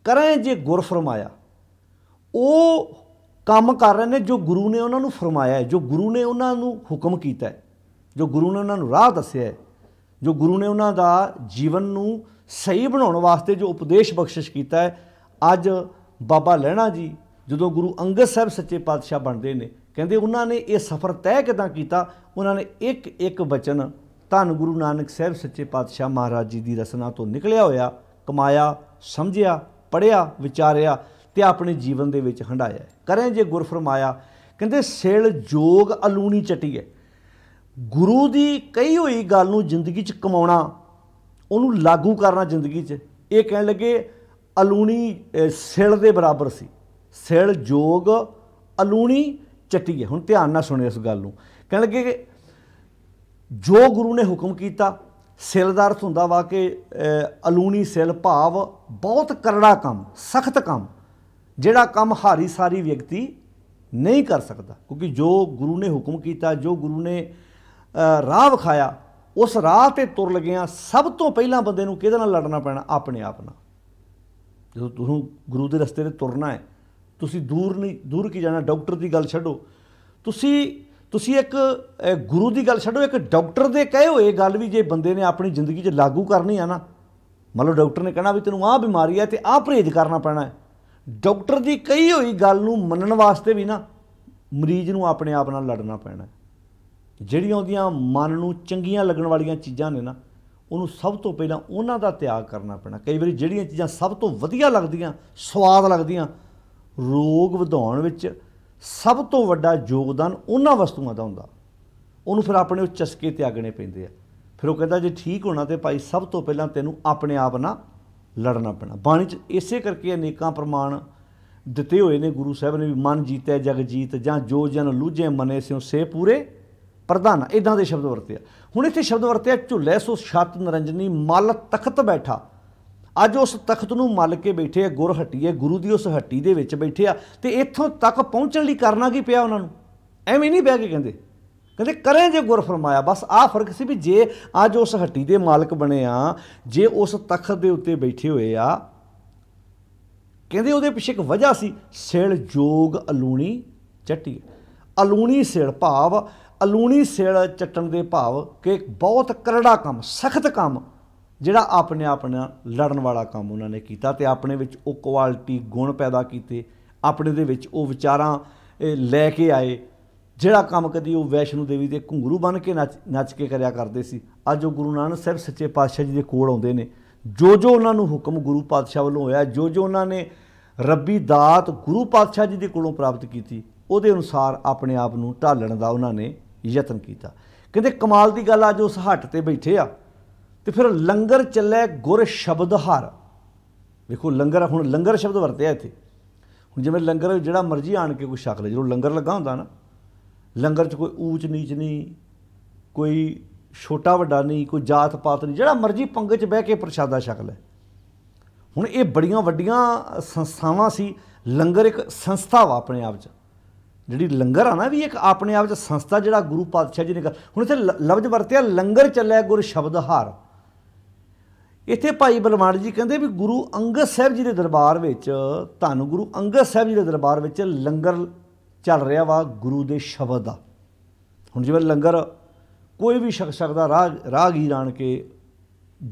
ਕਰੇ ਜੇ ਗੁਰ ਫਰਮਾਇਆ ਉਹ ਕੰਮ ਕਰ ਰਹੇ ਨੇ ਜੋ ਗੁਰੂ ਨੇ ਉਹਨਾਂ ਨੂੰ ਫਰਮਾਇਆ ਹੈ ਜੋ ਗੁਰੂ ਨੇ ਉਹਨਾਂ ਨੂੰ ਹੁਕਮ ਕੀਤਾ ਹੈ ਜੋ ਗੁਰੂ ਨੇ ਉਹਨਾਂ ਨੂੰ ਰਾਹ ਦੱਸਿਆ ਹੈ ਜੋ ਗੁਰੂ ਨੇ ਉਹਨਾਂ ਦਾ ਜੀਵਨ ਨੂੰ ਸਹੀ ਬਣਾਉਣ ਵਾਸਤੇ ਜੋ ਉਪਦੇਸ਼ ਬਖਸ਼ਿਸ਼ ਕੀਤਾ ਹੈ ਅੱਜ ਬਾਬਾ ਲਹਿਣਾ ਜੀ ਜਦੋਂ ਗੁਰੂ ਅੰਗਦ ਸਾਹਿਬ ਸੱਚੇ ਪਾਤਸ਼ਾਹ ਬਣਦੇ ਨੇ ਕਹਿੰਦੇ ਉਹਨਾਂ ਨੇ ਇਹ ਸਫ਼ਰ ਤੈਅ ਕਿਦਾਂ ਕੀਤਾ ਉਹਨਾਂ ਨੇ ਇੱਕ ਇੱਕ ਬਚਨ ਧੰਨ ਗੁਰੂ ਨਾਨਕ ਸਾਹਿਬ ਸੱਚੇ ਪਾਤਸ਼ਾਹ ਮਹਾਰਾਜ ਜੀ ਦੀ ਰਸਨਾ ਤੋਂ ਨਿਕਲਿਆ ਹੋਇਆ ਕਮਾਇਆ ਸਮਝਿਆ ਪੜਿਆ ਵਿਚਾਰਿਆ ਤੇ ਆਪਣੇ ਜੀਵਨ ਦੇ ਵਿੱਚ ਹੰਡਾਇਆ ਕਰੇ ਜੇ ਗੁਰ ਫਰਮਾਇਆ ਕਹਿੰਦੇ ਸੇਲ ਜੋਗ ਅਲੂਣੀ ਚਟੀ ਹੈ ਗੁਰੂ ਦੀ ਕਹੀ ਹੋਈ ਗੱਲ ਨੂੰ ਜ਼ਿੰਦਗੀ 'ਚ ਕਮਾਉਣਾ ਉਹਨੂੰ ਲਾਗੂ ਕਰਨਾ ਜ਼ਿੰਦਗੀ 'ਚ ਇਹ ਕਹਿਣ ਲੱਗੇ ਅਲੂਣੀ ਸਿਲ ਦੇ ਬਰਾਬਰ ਸੀ ਸਿਲ ਜੋਗ ਅਲੂਣੀ ਚੱਟੀ ਹੈ ਹੁਣ ਧਿਆਨ ਨਾਲ ਸੁਣਿਓ ਇਸ ਗੱਲ ਨੂੰ ਕਹਿਣ ਲੱਗੇ ਕਿ ਜੋ ਗੁਰੂ ਨੇ ਹੁਕਮ ਕੀਤਾ ਸਿਲ ਦਾ ਅਰਥ ਹੁੰਦਾ ਵਾ ਕਿ ਅਲੂਣੀ ਸਿਲ ਭਾਵ ਬਹੁਤ ਕਰੜਾ ਕੰਮ ਸਖਤ ਕੰਮ ਜਿਹੜਾ ਕੰਮ ਹਾਰੀ ਸਾਰੀ ਵਿਅਕਤੀ ਨਹੀਂ ਕਰ ਸਕਦਾ ਕਿਉਂਕਿ ਜੋ ਗੁਰੂ ਨੇ ਹੁਕਮ ਕੀਤਾ ਜੋ ਗੁਰੂ ਨੇ ਰਾਹ ਵਿਖਾਇਆ ਉਸ ਰਾਹ ਤੇ ਤੁਰ ਲਗਿਆ ਸਭ ਤੋਂ ਪਹਿਲਾਂ ਬੰਦੇ ਨੂੰ ਕਿਹਦੇ ਨਾਲ ਲੜਨਾ ਪੈਣਾ ਆਪਣੇ ਆਪ ਨਾਲ ਜਦੋਂ ਤੁਸੀਂ ਗੁਰੂ ਦੇ ਰਸਤੇ ਤੇ ਤੁਰਨਾ ਹੈ ਤੁਸੀਂ ਦੂਰ ਨਹੀਂ ਦੂਰ ਕੀ ਜਾਣਾ ਡਾਕਟਰ ਦੀ ਗੱਲ ਛੱਡੋ ਤੁਸੀਂ ਤੁਸੀਂ ਇੱਕ ਗੁਰੂ ਦੀ ਗੱਲ ਛੱਡੋ ਇੱਕ ਡਾਕਟਰ ਦੇ ਕਹੇ ਹੋਏ ਗੱਲ ਵੀ ਜੇ ਬੰਦੇ ਨੇ ਆਪਣੀ ਜ਼ਿੰਦਗੀ 'ਚ ਲਾਗੂ ਕਰਨੀ ਆ ਨਾ ਮਤਲਬ ਡਾਕਟਰ ਨੇ ਕਹਣਾ ਵੀ ਤੈਨੂੰ ਆਹ ਬਿਮਾਰੀ ਹੈ ਤੇ ਆਹ ਪ੍ਰੇਜ ਕਰਨਾ ਪੈਣਾ ਹੈ ਡਾਕਟਰ ਦੀ ਕਹੀ ਹੋਈ ਗੱਲ ਨੂੰ ਮੰਨਣ ਵਾਸਤੇ ਵੀ ਨਾ ਮਰੀਜ਼ ਨੂੰ ਆਪਣੇ ਆਪ ਨਾਲ ਲੜਨਾ ਪੈਣਾ ਜਿਹੜੀਆਂ ਉਹਦੀਆਂ ਮਨ ਨੂੰ ਚੰਗੀਆਂ ਲੱਗਣ ਵਾਲੀਆਂ ਚੀਜ਼ਾਂ ਨੇ ਨਾ ਉਹਨੂੰ ਸਭ ਤੋਂ ਪਹਿਲਾਂ ਉਹਨਾਂ ਦਾ ਤਿਆਗ ਕਰਨਾ ਪੈਣਾ ਕਈ ਵਾਰੀ ਜਿਹੜੀਆਂ ਚੀਜ਼ਾਂ ਸਭ ਤੋਂ ਵਧੀਆ ਲੱਗਦੀਆਂ ਸਵਾਦ ਲੱਗਦੀਆਂ ਰੋਗ ਵਧਾਉਣ ਵਿੱਚ ਸਭ ਤੋਂ ਵੱਡਾ ਯੋਗਦਾਨ ਉਹਨਾਂ ਵਸਤੂਆਂ ਦਾ ਹੁੰਦਾ ਉਹਨੂੰ ਫਿਰ ਆਪਣੇ ਉਹ ਚਸਕੇ ਤਿਆਗਣੇ ਪੈਂਦੇ ਆ ਫਿਰ ਉਹ ਕਹਿੰਦਾ ਜੇ ਠੀਕ ਹੋਣਾ ਤੇ ਭਾਈ ਸਭ ਤੋਂ ਪਹਿਲਾਂ ਤੈਨੂੰ ਆਪਣੇ ਆਪ ਨਾਲ ਲੜਨਾ ਪੈਣਾ ਬਾਣੀ 'ਚ ਇਸੇ ਕਰਕੇ ਅਨੇਕਾਂ ਪ੍ਰਮਾਣ ਦਿੱਤੇ ਹੋਏ ਨੇ ਗੁਰੂ ਸਾਹਿਬ ਨੇ ਵੀ ਮਨ ਜੀਤੈ ਜਗ ਜੀਤ ਜਾਂ ਜੋ ਜਨ ਲੂਝੇ ਮਨੇ ਸਿਓ ਸੇ ਪੂਰੇ ਪ੍ਰਧਾਨ ਇਦਾਂ ਦੇ ਸ਼ਬਦ ਵਰਤੇ ਹੁਣ ਇੱਥੇ ਸ਼ਬਦ ਆ ਝੁੱਲੇ ਸੋ ਛਤ ਨਰੰਜਨੀ ਮਲ ਤਖਤ ਬੈਠਾ ਅੱਜ ਉਸ ਤਖਤ ਨੂੰ ਮਲ ਕੇ ਬੈਠੇ ਆ ਗੁਰ ਹੱਟੀਏ ਗੁਰੂ ਦੀ ਉਸ ਹੱਟੀ ਦੇ ਵਿੱਚ ਬੈਠੇ ਆ ਤੇ ਇੱਥੋਂ ਤੱਕ ਪਹੁੰਚਣ ਲਈ ਕਰਨਾ ਕੀ ਪਿਆ ਉਹਨਾਂ ਨੂੰ ਐਵੇਂ ਨਹੀਂ ਬਹਿ ਕੇ ਕਹਿੰਦੇ ਕਹਿੰਦੇ ਕਰੇ ਜੇ ਗੁਰ ਫਰਮਾਇਆ ਬਸ ਆ ਫਰਕ ਸੀ ਵੀ ਜੇ ਅੱਜ ਉਸ ਹੱਟੀ ਦੇ ਮਾਲਕ ਬਣੇ ਆ ਜੇ ਉਸ ਤਖਤ ਦੇ ਉੱਤੇ ਬੈਠੇ ਹੋਏ ਆ ਕਹਿੰਦੇ ਉਹਦੇ ਪਿੱਛੇ ਇੱਕ ਵਜ੍ਹਾ ਸੀ ਸੇਲ ਜੋਗ ਅਲੂਣੀ ਚੱਟੀ ਅਲੂਣੀ ਸਿਲ ਭਾਵ ਅਲੂਣੀ ਸੇੜ ਚੱਟਣ ਦੇ ਭਾਵ ਕਿ ਬਹੁਤ ਕਰੜਾ ਕੰਮ ਸਖਤ ਕੰਮ ਜਿਹੜਾ ਆਪਣੇ ਆਪ ਨਾਲ ਲੜਨ ਵਾਲਾ ਕੰਮ ਉਹਨਾਂ ਨੇ ਕੀਤਾ ਤੇ ਆਪਣੇ ਵਿੱਚ ਉਹ ਕੁਆਲਿਟੀ ਗੁਣ ਪੈਦਾ ਕੀਤੇ ਆਪਣੇ ਦੇ ਵਿੱਚ ਉਹ ਵਿਚਾਰਾਂ ਲੈ ਕੇ ਆਏ ਜਿਹੜਾ ਕੰਮ ਕਦੀ ਉਹ ਵੈਸ਼ਨੂ ਦੇਵੀ ਦੇ ਘੁੰਗਰੂ ਬਣ ਕੇ ਨੱਚ ਕੇ ਕਰਿਆ ਕਰਦੇ ਸੀ ਅੱਜ ਉਹ ਗੁਰੂ ਨਾਨਕ ਸਾਹਿਬ ਸੱਚੇ ਪਾਤਸ਼ਾਹ ਜੀ ਦੇ ਕੋਲ ਆਉਂਦੇ ਨੇ ਜੋ ਜੋ ਉਹਨਾਂ ਨੂੰ ਹੁਕਮ ਗੁਰੂ ਪਾਤਸ਼ਾਹ ਵੱਲੋਂ ਹੋਇਆ ਜੋ ਜੋ ਉਹਨਾਂ ਨੇ ਰੱਬੀ ਦਾਤ ਗੁਰੂ ਪਾਤਸ਼ਾਹ ਜੀ ਦੇ ਕੋਲੋਂ ਪ੍ਰਾਪਤ ਕੀਤੀ ਉਹਦੇ ਅਨੁਸਾਰ ਆਪਣੇ ਆਪ ਨੂੰ ਢਾਲਣ ਦਾ ਉਹਨਾਂ ਨੇ ਯਤਨ ਕੀਤਾ ਕਹਿੰਦੇ ਕਮਾਲ ਦੀ ਗੱਲ ਆ ਜੋ ਉਸ ਹੱਟ ਤੇ ਬੈਠੇ ਆ ਤੇ ਫਿਰ ਲੰਗਰ ਚੱਲੇ ਗੁਰ ਸ਼ਬਦ ਹਰ ਵੇਖੋ ਲੰਗਰ ਹੁਣ ਲੰਗਰ ਸ਼ਬਦ ਵਰਤਿਆ ਇੱਥੇ ਹੁਣ ਜਿਵੇਂ ਲੰਗਰ ਜਿਹੜਾ ਮਰਜ਼ੀ ਆਣ ਕੇ ਕੋਈ ਸ਼ਕਲ ਜਦੋਂ ਲੰਗਰ ਲੱਗਾ ਹੁੰਦਾ ਨਾ ਲੰਗਰ 'ਚ ਕੋਈ ਊਚ ਨੀਚ ਨਹੀਂ ਕੋਈ ਛੋਟਾ ਵੱਡਾ ਨਹੀਂ ਕੋਈ ਜਾਤ ਪਾਤ ਨਹੀਂ ਜਿਹੜਾ ਮਰਜ਼ੀ ਪੰਗ 'ਚ ਬਹਿ ਕੇ ਪ੍ਰਸ਼ਾਦਾ ਛਕ ਲੈ ਹੁਣ ਇਹ ਬੜੀਆਂ ਵੱਡੀਆਂ ਸੰਸਥਾਵਾਂ ਸੀ ਲੰਗਰ ਇੱਕ ਸੰਸਥਾ ਵਾ ਆਪਣੇ ਆਪ 'ਚ ਜਿਹੜੀ ਲੰਗਰ ਆ ਨਾ ਵੀ ਇੱਕ ਆਪਣੇ ਆਪ ਵਿੱਚ ਸੰਸਥਾ ਜਿਹੜਾ ਗੁਰੂ ਪਾਤਸ਼ਾਹ ਜੀ ਨੇ ਹੁਣ ਇੱਥੇ ਲਫ਼ਜ਼ ਵਰਤਿਆ ਲੰਗਰ ਚੱਲਿਆ ਗੁਰ ਸ਼ਬਦ ਹਾਰ ਇੱਥੇ ਭਾਈ ਬਲਵਾਨ ਜੀ ਕਹਿੰਦੇ ਵੀ ਗੁਰੂ ਅੰਗਦ ਸਾਹਿਬ ਜੀ ਦੇ ਦਰਬਾਰ ਵਿੱਚ ਧੰਨ ਗੁਰੂ ਅੰਗਦ ਸਾਹਿਬ ਜੀ ਦੇ ਦਰਬਾਰ ਵਿੱਚ ਲੰਗਰ ਚੱਲ ਰਿਹਾ ਵਾ ਗੁਰੂ ਦੇ ਸ਼ਬਦ ਦਾ ਹੁਣ ਜਿਵੇਂ ਲੰਗਰ ਕੋਈ ਵੀ ਸ਼ਖਸ ਸਕਦਾ ਰਾਗ ਹੀ ਆਣ ਕੇ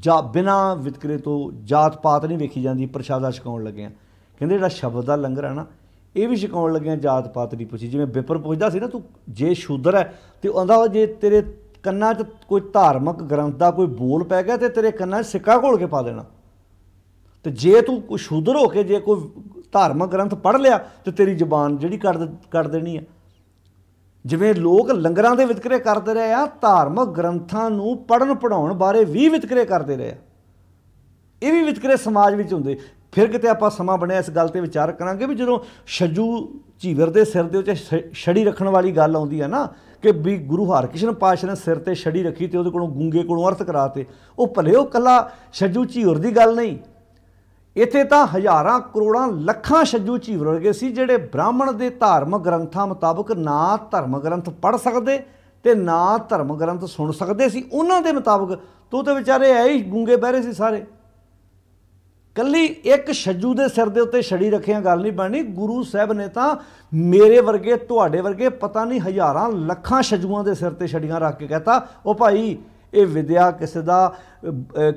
ਜਾ ਬਿਨਾ ਵਿਤਕਰੇ ਤੋਂ ਜਾਤ ਪਾਤ ਨਹੀਂ ਵੇਖੀ ਜਾਂਦੀ ਪ੍ਰਸ਼ਾਦਾ ਛਕਾਉਣ ਲੱਗੇ ਆ ਕਹਿੰਦੇ ਜਿਹੜਾ ਸ਼ਬਦ ਦਾ ਲੰਗਰ ਆ ਨਾ ਇਹ ਵੀ ਛਕਾਉਣ ਲੱਗਿਆ ਜਾਤ ਪਾਤ ਨਹੀਂ ਪੁੱਛੀ ਜਿਵੇਂ ਵਿਪਰ ਪੁੱਛਦਾ ਸੀ ਨਾ ਤੂੰ ਜੇ ਸ਼ੂਦਰ ਹੈ ਤੇ ਉਹਦਾ ਜੇ ਤੇਰੇ ਕੰਨਾਂ 'ਚ ਕੋਈ ਧਾਰਮਿਕ ਗ੍ਰੰਥ ਦਾ ਕੋਈ ਬੋਲ ਪੈ ਗਿਆ ਤੇ ਤੇਰੇ ਕੰਨਾਂ 'ਚ ਸਿੱਕਾ ਘੋਲ ਕੇ ਪਾ ਦੇਣਾ ਤੇ ਜੇ ਤੂੰ ਸ਼ੂਦਰ ਹੋ ਕੇ ਜੇ ਕੋਈ ਧਾਰਮਿਕ ਗ੍ਰੰਥ ਪੜ ਲਿਆ ਤੇ ਤੇਰੀ ਜ਼ੁਬਾਨ ਜਿਹੜੀ ਕੱਟ ਕੱਟ ਦੇਣੀ ਹੈ ਜਿਵੇਂ ਲੋਕ ਲੰਗਰਾਂ ਦੇ ਵਿਤਕਰੇ ਕਰਦੇ ਰਹੇ ਆ ਧਾਰਮਿਕ ਗ੍ਰੰਥਾਂ ਨੂੰ ਪੜਨ ਪੜਾਉਣ ਬਾਰੇ ਵੀ ਵਿਤਕਰੇ ਕਰਦੇ ਰਹੇ ਆ ਇਹ ਵੀ ਵਿਤਕਰੇ ਸਮਾਜ ਵਿੱਚ ਹੁੰਦੇ ਫਿਰ ਕਿਤੇ ਆਪਾਂ ਸਮਾਂ ਬਣਿਆ ਇਸ ਗੱਲ ਤੇ ਵਿਚਾਰ ਕਰਾਂਗੇ ਵੀ ਜਦੋਂ ਛੱਜੂ ਝੀਵਰ ਦੇ ਸਿਰ ਦੇ ਉੱਤੇ ਛੜੀ ਰੱਖਣ ਵਾਲੀ ਗੱਲ ਆਉਂਦੀ ਹੈ ਨਾ ਕਿ ਵੀ ਗੁਰੂ ਹਰਕ੍ਰਿਸ਼ਨ ਪਾਸ਼ਾ ਨੇ ਸਿਰ ਤੇ ਛੜੀ ਰੱਖੀ ਤੇ ਉਹਦੇ ਕੋਲੋਂ ਗੁੰਗੇ ਕੋਲੋਂ ਅਰਥ ਕਰਾਤੇ ਉਹ ਭਲੇ ਉਹ ਕੱਲਾ ਛੱਜੂ ਝੀਵਰ ਦੀ ਗੱਲ ਨਹੀਂ ਇੱਥੇ ਤਾਂ ਹਜ਼ਾਰਾਂ ਕਰੋੜਾਂ ਲੱਖਾਂ ਛੱਜੂ ਝੀਵਰ ਵਰਗੇ ਸੀ ਜਿਹੜੇ ਬ੍ਰਾਹਮਣ ਦੇ ਧਾਰਮਿਕ ਗ੍ਰੰਥਾਂ ਮੁਤਾਬਕ ਨਾ ਧਰਮ ਗ੍ਰੰਥ ਪੜ੍ਹ ਸਕਦੇ ਤੇ ਨਾ ਧਰਮ ਗ੍ਰੰਥ ਸੁਣ ਸਕਦੇ ਸੀ ਉਹਨਾਂ ਦੇ ਮੁਤਾਬਕ ਤੂੰ ਤੇ ਵਿਚਾਰੇ ਐ ਹੀ ਗੁੰਗੇ ਬਹਿਰੇ ਸੀ ਸਾਰੇ ਕੱਲੀ ਇੱਕ ਛੱਜੂ ਦੇ ਸਿਰ ਦੇ ਉੱਤੇ ਛੜੀ ਰੱਖਿਆ ਗੱਲ ਨਹੀਂ ਬਣਨੀ ਗੁਰੂ ਸਾਹਿਬ ਨੇ ਤਾਂ ਮੇਰੇ ਵਰਗੇ ਤੁਹਾਡੇ ਵਰਗੇ ਪਤਾ ਨਹੀਂ ਹਜ਼ਾਰਾਂ ਲੱਖਾਂ ਛੱਜੂਆਂ ਦੇ ਸਿਰ ਤੇ ਛੜੀਆਂ ਰੱਖ ਕੇ ਕਹਤਾ ਉਹ ਭਾਈ ਇਹ ਵਿਦਿਆ ਕਿਸੇ ਦਾ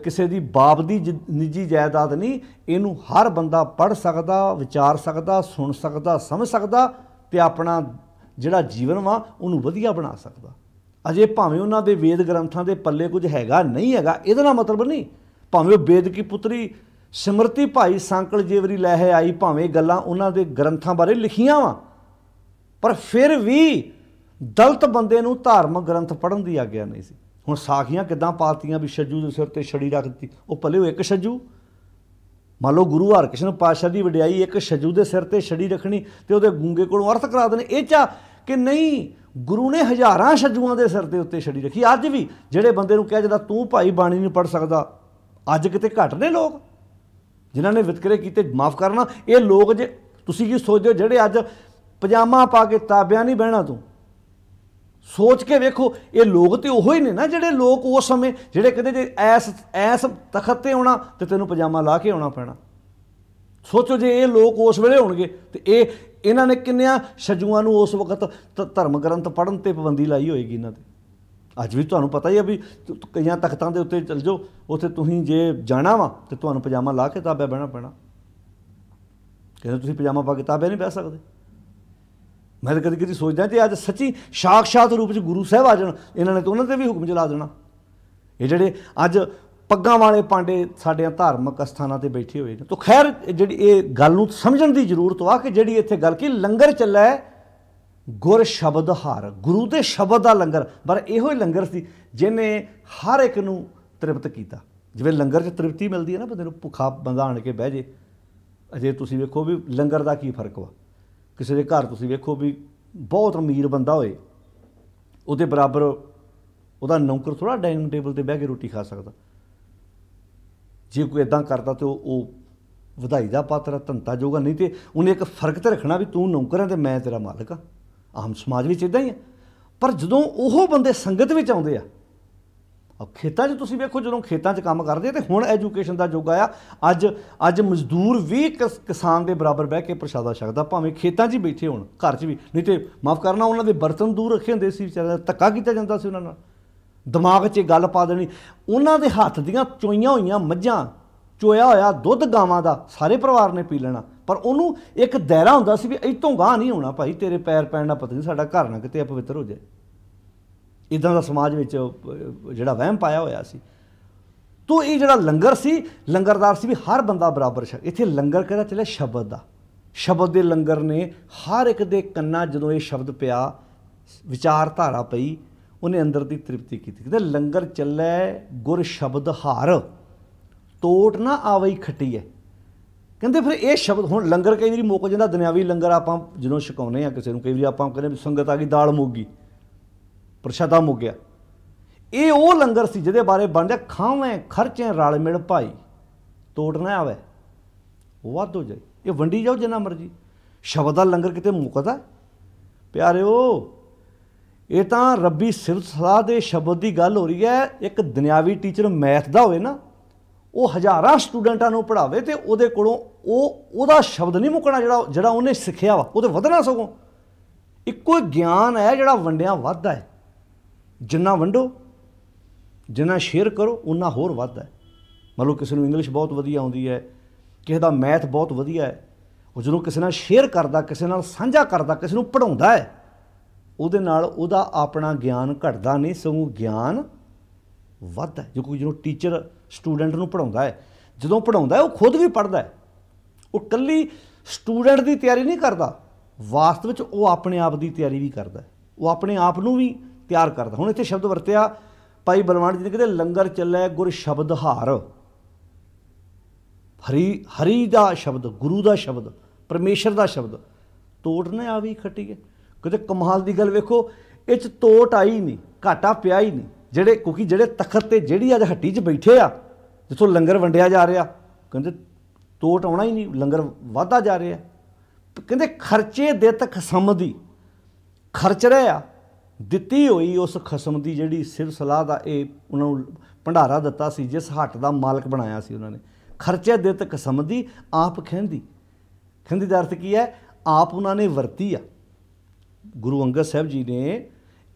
ਕਿਸੇ ਦੀ ਬਾਪ ਦੀ ਨਿੱਜੀ ਜਾਇਦਾਦ ਨਹੀਂ ਇਹਨੂੰ ਹਰ ਬੰਦਾ ਪੜ ਸਕਦਾ ਵਿਚਾਰ ਸਕਦਾ ਸੁਣ ਸਕਦਾ ਸਮਝ ਸਕਦਾ ਤੇ ਆਪਣਾ ਜਿਹੜਾ ਜੀਵਨ ਵਾ ਉਹਨੂੰ ਵਧੀਆ ਬਣਾ ਸਕਦਾ ਅਜੇ ਭਾਵੇਂ ਉਹਨਾਂ ਦੇ ਵੇਦ ਗ੍ਰੰਥਾਂ ਦੇ ਪੱਲੇ ਕੁਝ ਹੈਗਾ ਨਹੀਂ ਹੈਗਾ ਇਹਦਾ ਮਤਲਬ ਨਹੀਂ ਭਾਵੇਂ ਉਹ ਵੇਦ ਕੀ ਪੁੱਤਰੀ ਸਮਰਤੀ ਭਾਈ ਸੰਕਲ ਜੇਵਰੀ ਲੈ ਹੈ ਆਈ ਭਾਵੇਂ ਗੱਲਾਂ ਉਹਨਾਂ ਦੇ ਗ੍ਰੰਥਾਂ ਬਾਰੇ ਲਿਖੀਆਂ ਵਾ ਪਰ ਫਿਰ ਵੀ ਦਲਤ ਬੰਦੇ ਨੂੰ ਧਾਰਮਿਕ ਗ੍ਰੰਥ ਪੜਨ ਦੀ ਆਗਿਆ ਨਹੀਂ ਸੀ ਹੁਣ ਸਾਖੀਆਂ ਕਿਦਾਂ ਪਾਤੀਆਂ ਵੀ ਛੱਜੂ ਦੇ ਸਿਰ ਤੇ ਛੜੀ ਰੱਖ ਦਿੱਤੀ ਉਹ ਭਲੇ ਉਹ ਇੱਕ ਛੱਜੂ ਮੰਨ ਲਓ ਗੁਰੂ ਹਰਕ੍ਰਿਸ਼ਨ ਪਾਤਸ਼ਾਹ ਦੀ ਵਡਿਆਈ ਇੱਕ ਛੱਜੂ ਦੇ ਸਿਰ ਤੇ ਛੜੀ ਰੱਖਣੀ ਤੇ ਉਹਦੇ ਗੁੰਗੇ ਕੋਲੋਂ ਅਰਥ ਕਰਾ ਦੇਣ ਇਹ ਚਾ ਕਿ ਨਹੀਂ ਗੁਰੂ ਨੇ ਹਜ਼ਾਰਾਂ ਛੱਜੂਆਂ ਦੇ ਸਿਰ ਦੇ ਉੱਤੇ ਛੜੀ ਰੱਖੀ ਅੱਜ ਵੀ ਜਿਹੜੇ ਬੰਦੇ ਨੂੰ ਕਿਹਾ ਜਾਂਦਾ ਤੂੰ ਭਾਈ ਬਾਣੀ ਨਹੀਂ ਪੜ ਸਕਦਾ ਅੱਜ ਕਿਤੇ ਘਟ ਨੇ ਲੋਕ ਜਿਨ੍ਹਾਂ ਨੇ ਵਿਤਕਰੇ ਕੀਤੇ ਮਾਫ ਕਰਨਾ ਇਹ ਲੋਕ ਜੇ ਤੁਸੀਂ ਕੀ ਸੋਚਦੇ ਹੋ ਜਿਹੜੇ ਅੱਜ ਪਜਾਮਾ ਪਾ ਕੇ ਤਾਬਿਆਂ ਨਹੀਂ ਬਹਿਣਾ ਤੂੰ ਸੋਚ ਕੇ ਵੇਖੋ ਇਹ ਲੋਕ ਤੇ ਉਹੋ ਹੀ ਨੇ ਨਾ ਜਿਹੜੇ ਲੋਕ ਉਸ ਸਮੇਂ ਜਿਹੜੇ ਕਹਿੰਦੇ ਜੇ ਐਸ ਐਸ ਤਖਤ ਤੇ ਆਉਣਾ ਤੇ ਤੈਨੂੰ ਪਜਾਮਾ ਲਾ ਕੇ ਆਉਣਾ ਪੈਣਾ ਸੋਚੋ ਜੇ ਇਹ ਲੋਕ ਉਸ ਵੇਲੇ ਹੋਣਗੇ ਤੇ ਇਹ ਇਹਨਾਂ ਨੇ ਕਿੰਨਿਆਂ ਸ਼ਜੂਆਂ ਨੂੰ ਉਸ ਵਕਤ ਧਰਮ ਗ੍ਰੰਥ ਪੜਨ ਤੇ ਪਾਬੰਦੀ ਲਾਈ ਹੋਏਗੀ ਇਹਨਾਂ ਤੇ ਅੱਜ ਵੀ ਤੁਹਾਨੂੰ ਪਤਾ ਹੀ ਆ ਵੀ ਕਈਆਂ ਤਖਤਾਂ ਦੇ ਉੱਤੇ ਚੱਲ ਜਾਓ ਉੱਥੇ ਤੁਸੀਂ ਜੇ ਜਾਣਾ ਵਾ ਤੇ ਤੁਹਾਨੂੰ ਪਜਾਮਾ ਲਾ ਕੇ ਤਾਬੇ ਬਹਿਣਾ ਪੈਣਾ ਕਹਿੰਦੇ ਤੁਸੀਂ ਪਜਾਮਾ ਪਾ ਕੇ ਤਾਬੇ ਨਹੀਂ ਬਹਿ ਸਕਦੇ ਮੈਂ ਤਾਂ ਕਦੇ ਕਦੇ ਸੋਚਦਾ ਤੇ ਅੱਜ ਸੱਚੀ ਸਾਖਸ਼ਾਤ ਰੂਪ ਚ ਗੁਰੂ ਸਾਹਿਬ ਆ ਜਾਣ ਇਹਨਾਂ ਨੇ ਤਾਂ ਉਹਨਾਂ ਤੇ ਵੀ ਹੁਕਮ ਚਲਾ ਦੇਣਾ ਇਹ ਜਿਹੜੇ ਅੱਜ ਪੱਗਾਂ ਵਾਲੇ ਪਾਂਡੇ ਸਾਡੇ ਧਾਰਮਿਕ ਅਸਥਾਨਾਂ ਤੇ ਬੈਠੇ ਹੋਏ ਨੇ ਤਾਂ ਖੈਰ ਜਿਹੜੀ ਇਹ ਗੱਲ ਨੂੰ ਸਮਝਣ ਦੀ ਜ਼ਰੂਰਤ ਆ ਕਿ ਜਿਹੜੀ ਇੱਥੇ ਗੱਲ ਕੀ ਲੰਗਰ ਚੱਲਾ ਹੈ ਗੁਰ ਸ਼ਬਦ ਹਾਰ ਗੁਰੂ ਦੇ ਸ਼ਬਦ ਦਾ ਲੰਗਰ ਪਰ ਇਹੋ ਹੀ ਲੰਗਰ ਸੀ ਜਿਨੇ ਹਰ ਇੱਕ ਨੂੰ ਤ੍ਰਿਪਤ ਕੀਤਾ ਜਿਵੇਂ ਲੰਗਰ 'ਚ ਤ੍ਰਿਪਤੀ ਮਿਲਦੀ ਹੈ ਨਾ ਬੰਦੇ ਨੂੰ ਭੁੱਖਾ ਬੰਦਾ ਆਣ ਕੇ ਬਹਿ ਜੇ ਅਜੇ ਤੁਸੀਂ ਵੇਖੋ ਵੀ ਲੰਗਰ ਦਾ ਕੀ ਫਰਕ ਵਾ ਕਿਸੇ ਦੇ ਘਰ ਤੁਸੀਂ ਵੇਖੋ ਵੀ ਬਹੁਤ ਅਮੀਰ ਬੰਦਾ ਹੋਏ ਉਹਦੇ ਬਰਾਬਰ ਉਹਦਾ ਨੌਕਰ ਥੋੜਾ ਡਾਈਨਿੰਗ ਟੇਬਲ ਤੇ ਬਹਿ ਕੇ ਰੋਟੀ ਖਾ ਸਕਦਾ ਜੇ ਕੋਈ ਇਦਾਂ ਕਰਦਾ ਤੇ ਉਹ ਵਧਾਈ ਦਾ ਪਾਤਰ ਧੰਤਾ ਜੋਗਾ ਨਹੀਂ ਤੇ ਉਹਨੇ ਇੱਕ ਫਰਕ ਤੇ ਰੱਖਣਾ ਵੀ ਤੂੰ ਨੌਕਰ ਹੈ ਤੇ ਮੈਂ ਤੇਰਾ ਮਾਲਕ ਆ ਆਮ ਸਮਾਜ ਵਿੱਚ ਇਦਾਂ ਹੀ ਹੈ ਪਰ ਜਦੋਂ ਉਹ ਬੰਦੇ ਸੰਗਤ ਵਿੱਚ ਆਉਂਦੇ ਆ ਖੇਤਾਂ 'ਚ ਤੁਸੀਂ ਵੇਖੋ ਜਦੋਂ ਖੇਤਾਂ 'ਚ ਕੰਮ ਕਰਦੇ ਤੇ ਹੁਣ ਐਜੂਕੇਸ਼ਨ ਦਾ ਯੁੱਗ ਆਇਆ ਅੱਜ ਅੱਜ ਮਜ਼ਦੂਰ ਵੀ ਕਿਸਾਨ ਦੇ ਬਰਾਬਰ ਬਹਿ ਕੇ ਪ੍ਰਸ਼ਾਦਾ ਛਕਦਾ ਭਾਵੇਂ ਖੇਤਾਂ 'ਚ ਹੀ ਬੈਠੇ ਹੋਣ ਘਰ 'ਚ ਵੀ ਨਹੀਂ ਤੇ ਮਾਫ ਕਰਨਾ ਉਹਨਾਂ ਦੇ ਬਰਤਨ ਦੂਰ ਰੱਖੇ ਹੁੰਦੇ ਸੀ ਵਿਚਾਰੇ ਦਾ ਧੱਕਾ ਕੀਤਾ ਜਾਂਦਾ ਸੀ ਉਹਨਾਂ ਨਾਲ ਦਿਮਾਗ 'ਚ ਗੱਲ ਪਾ ਦੇਣੀ ਉਹਨਾਂ ਦੇ ਹੱਥ ਦੀਆਂ ਚੋਈਆਂ ਹੋਈਆਂ ਮੱਝਾਂ ਚੋਇਆ ਹੋਇਆ ਦੁੱਧ ਗਾਵਾਂ ਦਾ ਸਾਰੇ ਪਰਿਵਾਰ ਨੇ ਪੀ ਲੈਣਾ ਪਰ ਉਹਨੂੰ ਇੱਕ ਦਾਇਰਾ ਹੁੰਦਾ ਸੀ ਵੀ ਇਤੋਂ ਗਾਹ ਨਹੀਂ ਹੋਣਾ ਭਾਈ ਤੇਰੇ ਪੈਰ ਪੈਣ ਦਾ ਪਤਾ ਨਹੀਂ ਸਾਡਾ ਘਰ ਨਾ ਕਿਤੇ ਅਪਵਿੱਤਰ ਹੋ ਜਾਏ ਇਦਾਂ ਦਾ ਸਮਾਜ ਵਿੱਚ ਜਿਹੜਾ ਵਹਿਮ ਪਾਇਆ ਹੋਇਆ ਸੀ ਤੋ ਇਹ ਜਿਹੜਾ ਲੰਗਰ ਸੀ ਲੰਗਰਦਾਰ ਸੀ ਵੀ ਹਰ ਬੰਦਾ ਬਰਾਬਰ ਸ਼ਕ ਇੱਥੇ ਲੰਗਰ ਕਿਹਦਾ ਚੱਲਿਆ ਸ਼ਬਦ ਦਾ ਸ਼ਬਦ ਦੇ ਲੰਗਰ ਨੇ ਹਰ ਇੱਕ ਦੇ ਕੰਨਾਂ ਜਦੋਂ ਇਹ ਸ਼ਬਦ ਪਿਆ ਵਿਚਾਰਧਾਰਾ ਪਈ ਉਹਨੇ ਅੰਦਰ ਦੀ ਤ੍ਰਿਪਤੀ ਕੀਤੀ ਕਹਿੰਦਾ ਲੰਗਰ ਚੱਲੇ ਗੁਰ ਸ਼ਬਦ ਹਾਰ ਤੋਟ ਨਾ ਖੱਟੀ ਖਟੀਐ ਕਹਿੰਦੇ ਫਿਰ ਇਹ ਸ਼ਬਦ ਹੁਣ ਲੰਗਰ ਕਈ ਵਾਰੀ ਮੁੱਕ ਜਾਂਦਾ ਦੁਨਿਆਵੀ ਲੰਗਰ ਆਪਾਂ ਜਦੋਂ ਛਕਾਉਨੇ ਆ ਕਿਸੇ ਨੂੰ ਕਈ ਵਾਰੀ ਆਪਾਂ ਕਹਿੰਦੇ ਸੰਗਤ ਆ ਗਈ ਦਾਲ ਮੁੱਕ ਗਈ ਪ੍ਰਸ਼ਾਦਾ ਮੁੱਕ ਗਿਆ ਇਹ ਉਹ ਲੰਗਰ ਸੀ ਜਿਹਦੇ ਬਾਰੇ ਬੰਦੇ ਖਾਵੇਂ ਖਰਚੇ ਰਲ ਮਿਲ ਭਾਈ ਤੋੜ ਨਾ ਆਵੇ ਵੱਧ ਹੋ ਜਾਏ ਇਹ ਵੰਡੀ ਜਾਓ ਜਿੰਨਾ ਮਰਜੀ ਸ਼ਬਦ ਦਾ ਲੰਗਰ ਕਿਤੇ ਮੁੱਕਦਾ ਪਿਆਰਿਓ ਇਹ ਤਾਂ ਰੱਬੀ ਸਿਫਤ ਦੇ ਸ਼ਬਦ ਦੀ ਗੱਲ ਹੋ ਰਹੀ ਹੈ ਇੱਕ ਦੁਨਿਆਵੀ ਟੀਚਰ ਮੈਥ ਦਾ ਹੋਵੇ ਨਾ ਉਹ ਹਜ਼ਾਰਾਂ ਸਟੂਡੈਂਟਾਂ ਨੂੰ ਪੜਾਵੇ ਤੇ ਉਹਦੇ ਕੋਲੋਂ ਉਹ ਉਹਦਾ ਸ਼ਬਦ ਨਹੀਂ ਮੁਕਣਾ ਜਿਹੜਾ ਜਿਹੜਾ ਉਹਨੇ ਸਿੱਖਿਆ ਵਾ ਉਹਦੇ ਵਧਣਾ ਸਗੋਂ ਇੱਕੋ ਗਿਆਨ ਹੈ ਜਿਹੜਾ ਵੰਡਿਆਂ ਵੱਧਦਾ ਹੈ ਜਿੰਨਾ ਵੰਡੋ ਜਿੰਨਾ ਸ਼ੇਅਰ ਕਰੋ ਉਨਾ ਹੋਰ ਵੱਧਦਾ ਹੈ ਮਤਲਬ ਕਿਸੇ ਨੂੰ ਇੰਗਲਿਸ਼ ਬਹੁਤ ਵਧੀਆ ਆਉਂਦੀ ਹੈ ਕਿਸੇ ਦਾ ਮੈਥ ਬਹੁਤ ਵਧੀਆ ਹੈ ਉਹ ਜਦੋਂ ਕਿਸੇ ਨਾਲ ਸ਼ੇਅਰ ਕਰਦਾ ਕਿਸੇ ਨਾਲ ਸਾਂਝਾ ਕਰਦਾ ਕਿਸੇ ਨੂੰ ਪੜਾਉਂਦਾ ਹੈ ਉਹਦੇ ਨਾਲ ਉਹਦਾ ਆਪਣਾ ਗਿਆਨ ਘਟਦਾ ਨਹੀਂ ਸਗੋਂ ਗਿਆਨ ਵੱਧਦਾ ਜੇ ਕੋਈ ਜਦੋਂ ਟੀਚਰ ਸਟੂਡੈਂਟ ਨੂੰ ਪੜਾਉਂਦਾ ਹੈ ਜਦੋਂ ਪੜਾਉਂਦਾ ਹੈ ਉਹ ਖੁਦ ਵੀ ਪੜਦਾ ਹੈ ਉਹ ਕੱਲੀ ਸਟੂਡੈਂਟ ਦੀ ਤਿਆਰੀ ਨਹੀਂ ਕਰਦਾ ਵਾਸਤਵ ਵਿੱਚ ਉਹ ਆਪਣੇ ਆਪ ਦੀ ਤਿਆਰੀ ਵੀ ਕਰਦਾ ਉਹ ਆਪਣੇ ਆਪ ਨੂੰ ਵੀ ਤਿਆਰ ਕਰਦਾ ਹੁਣ ਇੱਥੇ ਸ਼ਬਦ ਵਰਤਿਆ ਭਾਈ ਬਲਵੰਡ ਜੀ ਨੇ ਕਿਹਾ ਲੰਗਰ ਚੱਲੇ ਗੁਰ ਸ਼ਬਦ ਹਾਰ ਹਰੀ ਹਰੀ ਦਾ ਸ਼ਬਦ ਗੁਰੂ ਦਾ ਸ਼ਬਦ ਪਰਮੇਸ਼ਰ ਦਾ ਸ਼ਬਦ ਟੋਟ ਨੇ ਆ ਵੀ ਖੱਟੀ ਹੈ ਕਿਤੇ ਕਮਾਲ ਦੀ ਗੱਲ ਵੇਖੋ ਇਹ ਚ ਤੋਟ ਆਈ ਨਹੀਂ ਘਾਟਾ ਪਿਆ ਹੀ ਨਹੀਂ ਜਿਹੜੇ ਕਿਉਂਕਿ ਜਿਹੜੇ ਤਖਤ ਤੇ ਜਿਹੜੀ ਅੱਜ ਹੱਟੀ 'ਚ ਬੈਠੇ ਆ ਜਿੱਥੋਂ ਲੰਗਰ ਵੰਡਿਆ ਜਾ ਰਿਹਾ ਕਹਿੰਦੇ ਟੋਟ ਆਉਣਾ ਹੀ ਨਹੀਂ ਲੰਗਰ ਵਾਧਾ ਜਾ ਰਿਹਾ ਕਹਿੰਦੇ ਖਰਚੇ ਦੇ ਤੱਕ ਸਮਦੀ ਖਰਚ ਰਿਹਾ ਦਿੱਤੀ ਹੋਈ ਉਸ ਖਸਮ ਦੀ ਜਿਹੜੀ ਸਿਰ ਸਲਾਹ ਦਾ ਇਹ ਉਹਨਾਂ ਨੂੰ ਭੰਡਾਰਾ ਦਿੱਤਾ ਸੀ ਜਿਸ ਹੱਟ ਦਾ ਮਾਲਕ ਬਣਾਇਆ ਸੀ ਉਹਨਾਂ ਨੇ ਖਰਚੇ ਦੇ ਤੱਕ ਸਮਦੀ ਆਪ ਖੈਂਦੀ ਖੈਂਦੀ ਦਾ ਅਰਥ ਕੀ ਹੈ ਆਪ ਉਹਨਾਂ ਨੇ ਵਰਤੀ ਆ ਗੁਰੂ ਅੰਗਦ ਸਾਹਿਬ ਜੀ ਨੇ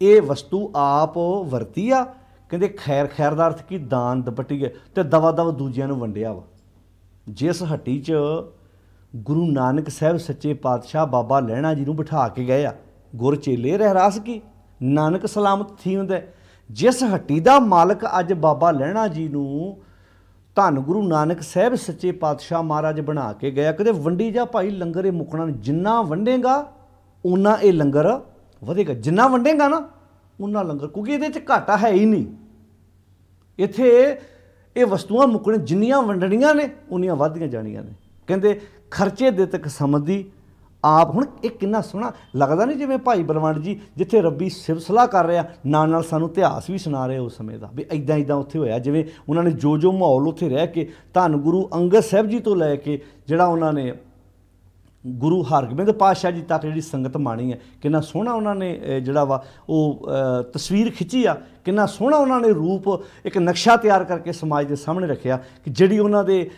ਇਹ ਵਸਤੂ ਆਪ ਵਰਤੀ ਆ ਕਹਿੰਦੇ ਖੈਰ ਖੈਰ ਦਾ ਅਰਥ ਕੀ ਦਾਨ ਦਪਟੀਏ ਤੇ ਦਵਾ ਦਵ ਦੂਜਿਆਂ ਨੂੰ ਵੰਡਿਆ ਵਾ ਜਿਸ ਹੱਟੀ 'ਚ ਗੁਰੂ ਨਾਨਕ ਸਾਹਿਬ ਸੱਚੇ ਪਾਤਸ਼ਾਹ ਬਾਬਾ ਲਹਿਣਾ ਜੀ ਨੂੰ ਬਿਠਾ ਕੇ ਗਏ ਆ ਗੁਰ ਚੇਲੇ ਰਹਿਰਾਸ ਕੀ ਨਾਨਕ ਸਲਾਮਤ ਥੀ ਹੁੰਦਾ ਜਿਸ ਹੱਟੀ ਦਾ ਮਾਲਕ ਅੱਜ ਬਾਬਾ ਲਹਿਣਾ ਜੀ ਨੂੰ ਧੰਨ ਗੁਰੂ ਨਾਨਕ ਸਾਹਿਬ ਸੱਚੇ ਪਾਤਸ਼ਾਹ ਮਹਾਰਾਜ ਬਣਾ ਕੇ ਗਿਆ ਕਦੇ ਵੰਡੀ ਜਾ ਭਾਈ ਲੰਗਰ ਇਹ ਮੁਕਣਾ ਜਿੰਨਾ ਵੰਡੇਗਾ ਉਨਾ ਇਹ ਲੰਗਰ ਵਧੇਗਾ ਜਿੰਨਾ ਵੰਡੇਗਾ ਨਾ ਉਹਨਾਂ ਲੰਗਰ ਕਿਉਂਕਿ ਇਹਦੇ 'ਚ ਘਾਟਾ ਹੈ ਹੀ ਨਹੀਂ ਇੱਥੇ ਇਹ ਵਸਤੂਆਂ ਮੁਕਣ ਜਿੰਨੀਆਂ ਵੰਡਣੀਆਂ ਨੇ ਉਨੀਆਂ ਵਧਦੀਆਂ ਜਾਣੀਆਂ ਨੇ ਕਹਿੰਦੇ ਖਰਚੇ ਦੇ ਤੱਕ ਸਮਝਦੀ ਆਪ ਹੁਣ ਇਹ ਕਿੰਨਾ ਸੋਹਣਾ ਲੱਗਦਾ ਨਹੀਂ ਜਿਵੇਂ ਭਾਈ ਬਲਵੰਡ ਜੀ ਜਿੱਥੇ ਰੱਬੀ ਸਿਵਸਲਾ ਕਰ ਰਿਹਾ ਨਾਲ ਨਾਲ ਸਾਨੂੰ ਇਤਿਹਾਸ ਵੀ ਸੁਣਾ ਰਿਹਾ ਉਸ ਸਮੇਂ ਦਾ ਵੀ ਐਦਾਂ ਐਦਾਂ ਉੱਥੇ ਹੋਇਆ ਜਿਵੇਂ ਉਹਨਾਂ ਨੇ ਜੋ ਜੋ ਮਾਹੌਲ ਉੱਥੇ ਰਹਿ ਕੇ ਧੰਨ ਗੁਰੂ ਅੰਗਦ ਸਾਹਿਬ ਜੀ ਤੋਂ ਲੈ ਕੇ ਜਿਹੜਾ ਉਹਨਾਂ ਨੇ ਗੁਰੂ ਹਰਗੋਬਿੰਦ ਪਾਤਸ਼ਾਹ ਜੀ ਤੱਕ ਜਿਹੜੀ ਸੰਗਤ ਮਾਣੀ ਹੈ ਕਿੰਨਾ ਸੋਹਣਾ ਉਹਨਾਂ ਨੇ ਜਿਹੜਾ ਵਾ ਉਹ ਤਸਵੀਰ ਖਿੱਚੀ ਆ ਕਿੰਨਾ ਸੋਹਣਾ ਉਹਨਾਂ ਨੇ ਰੂਪ ਇੱਕ ਨਕਸ਼ਾ ਤਿਆਰ ਕਰਕੇ ਸਮਾਜ ਦੇ ਸਾਹਮਣੇ ਰੱਖਿਆ ਕਿ ਜਿਹੜੀ ਉਹਨਾਂ ਦੇ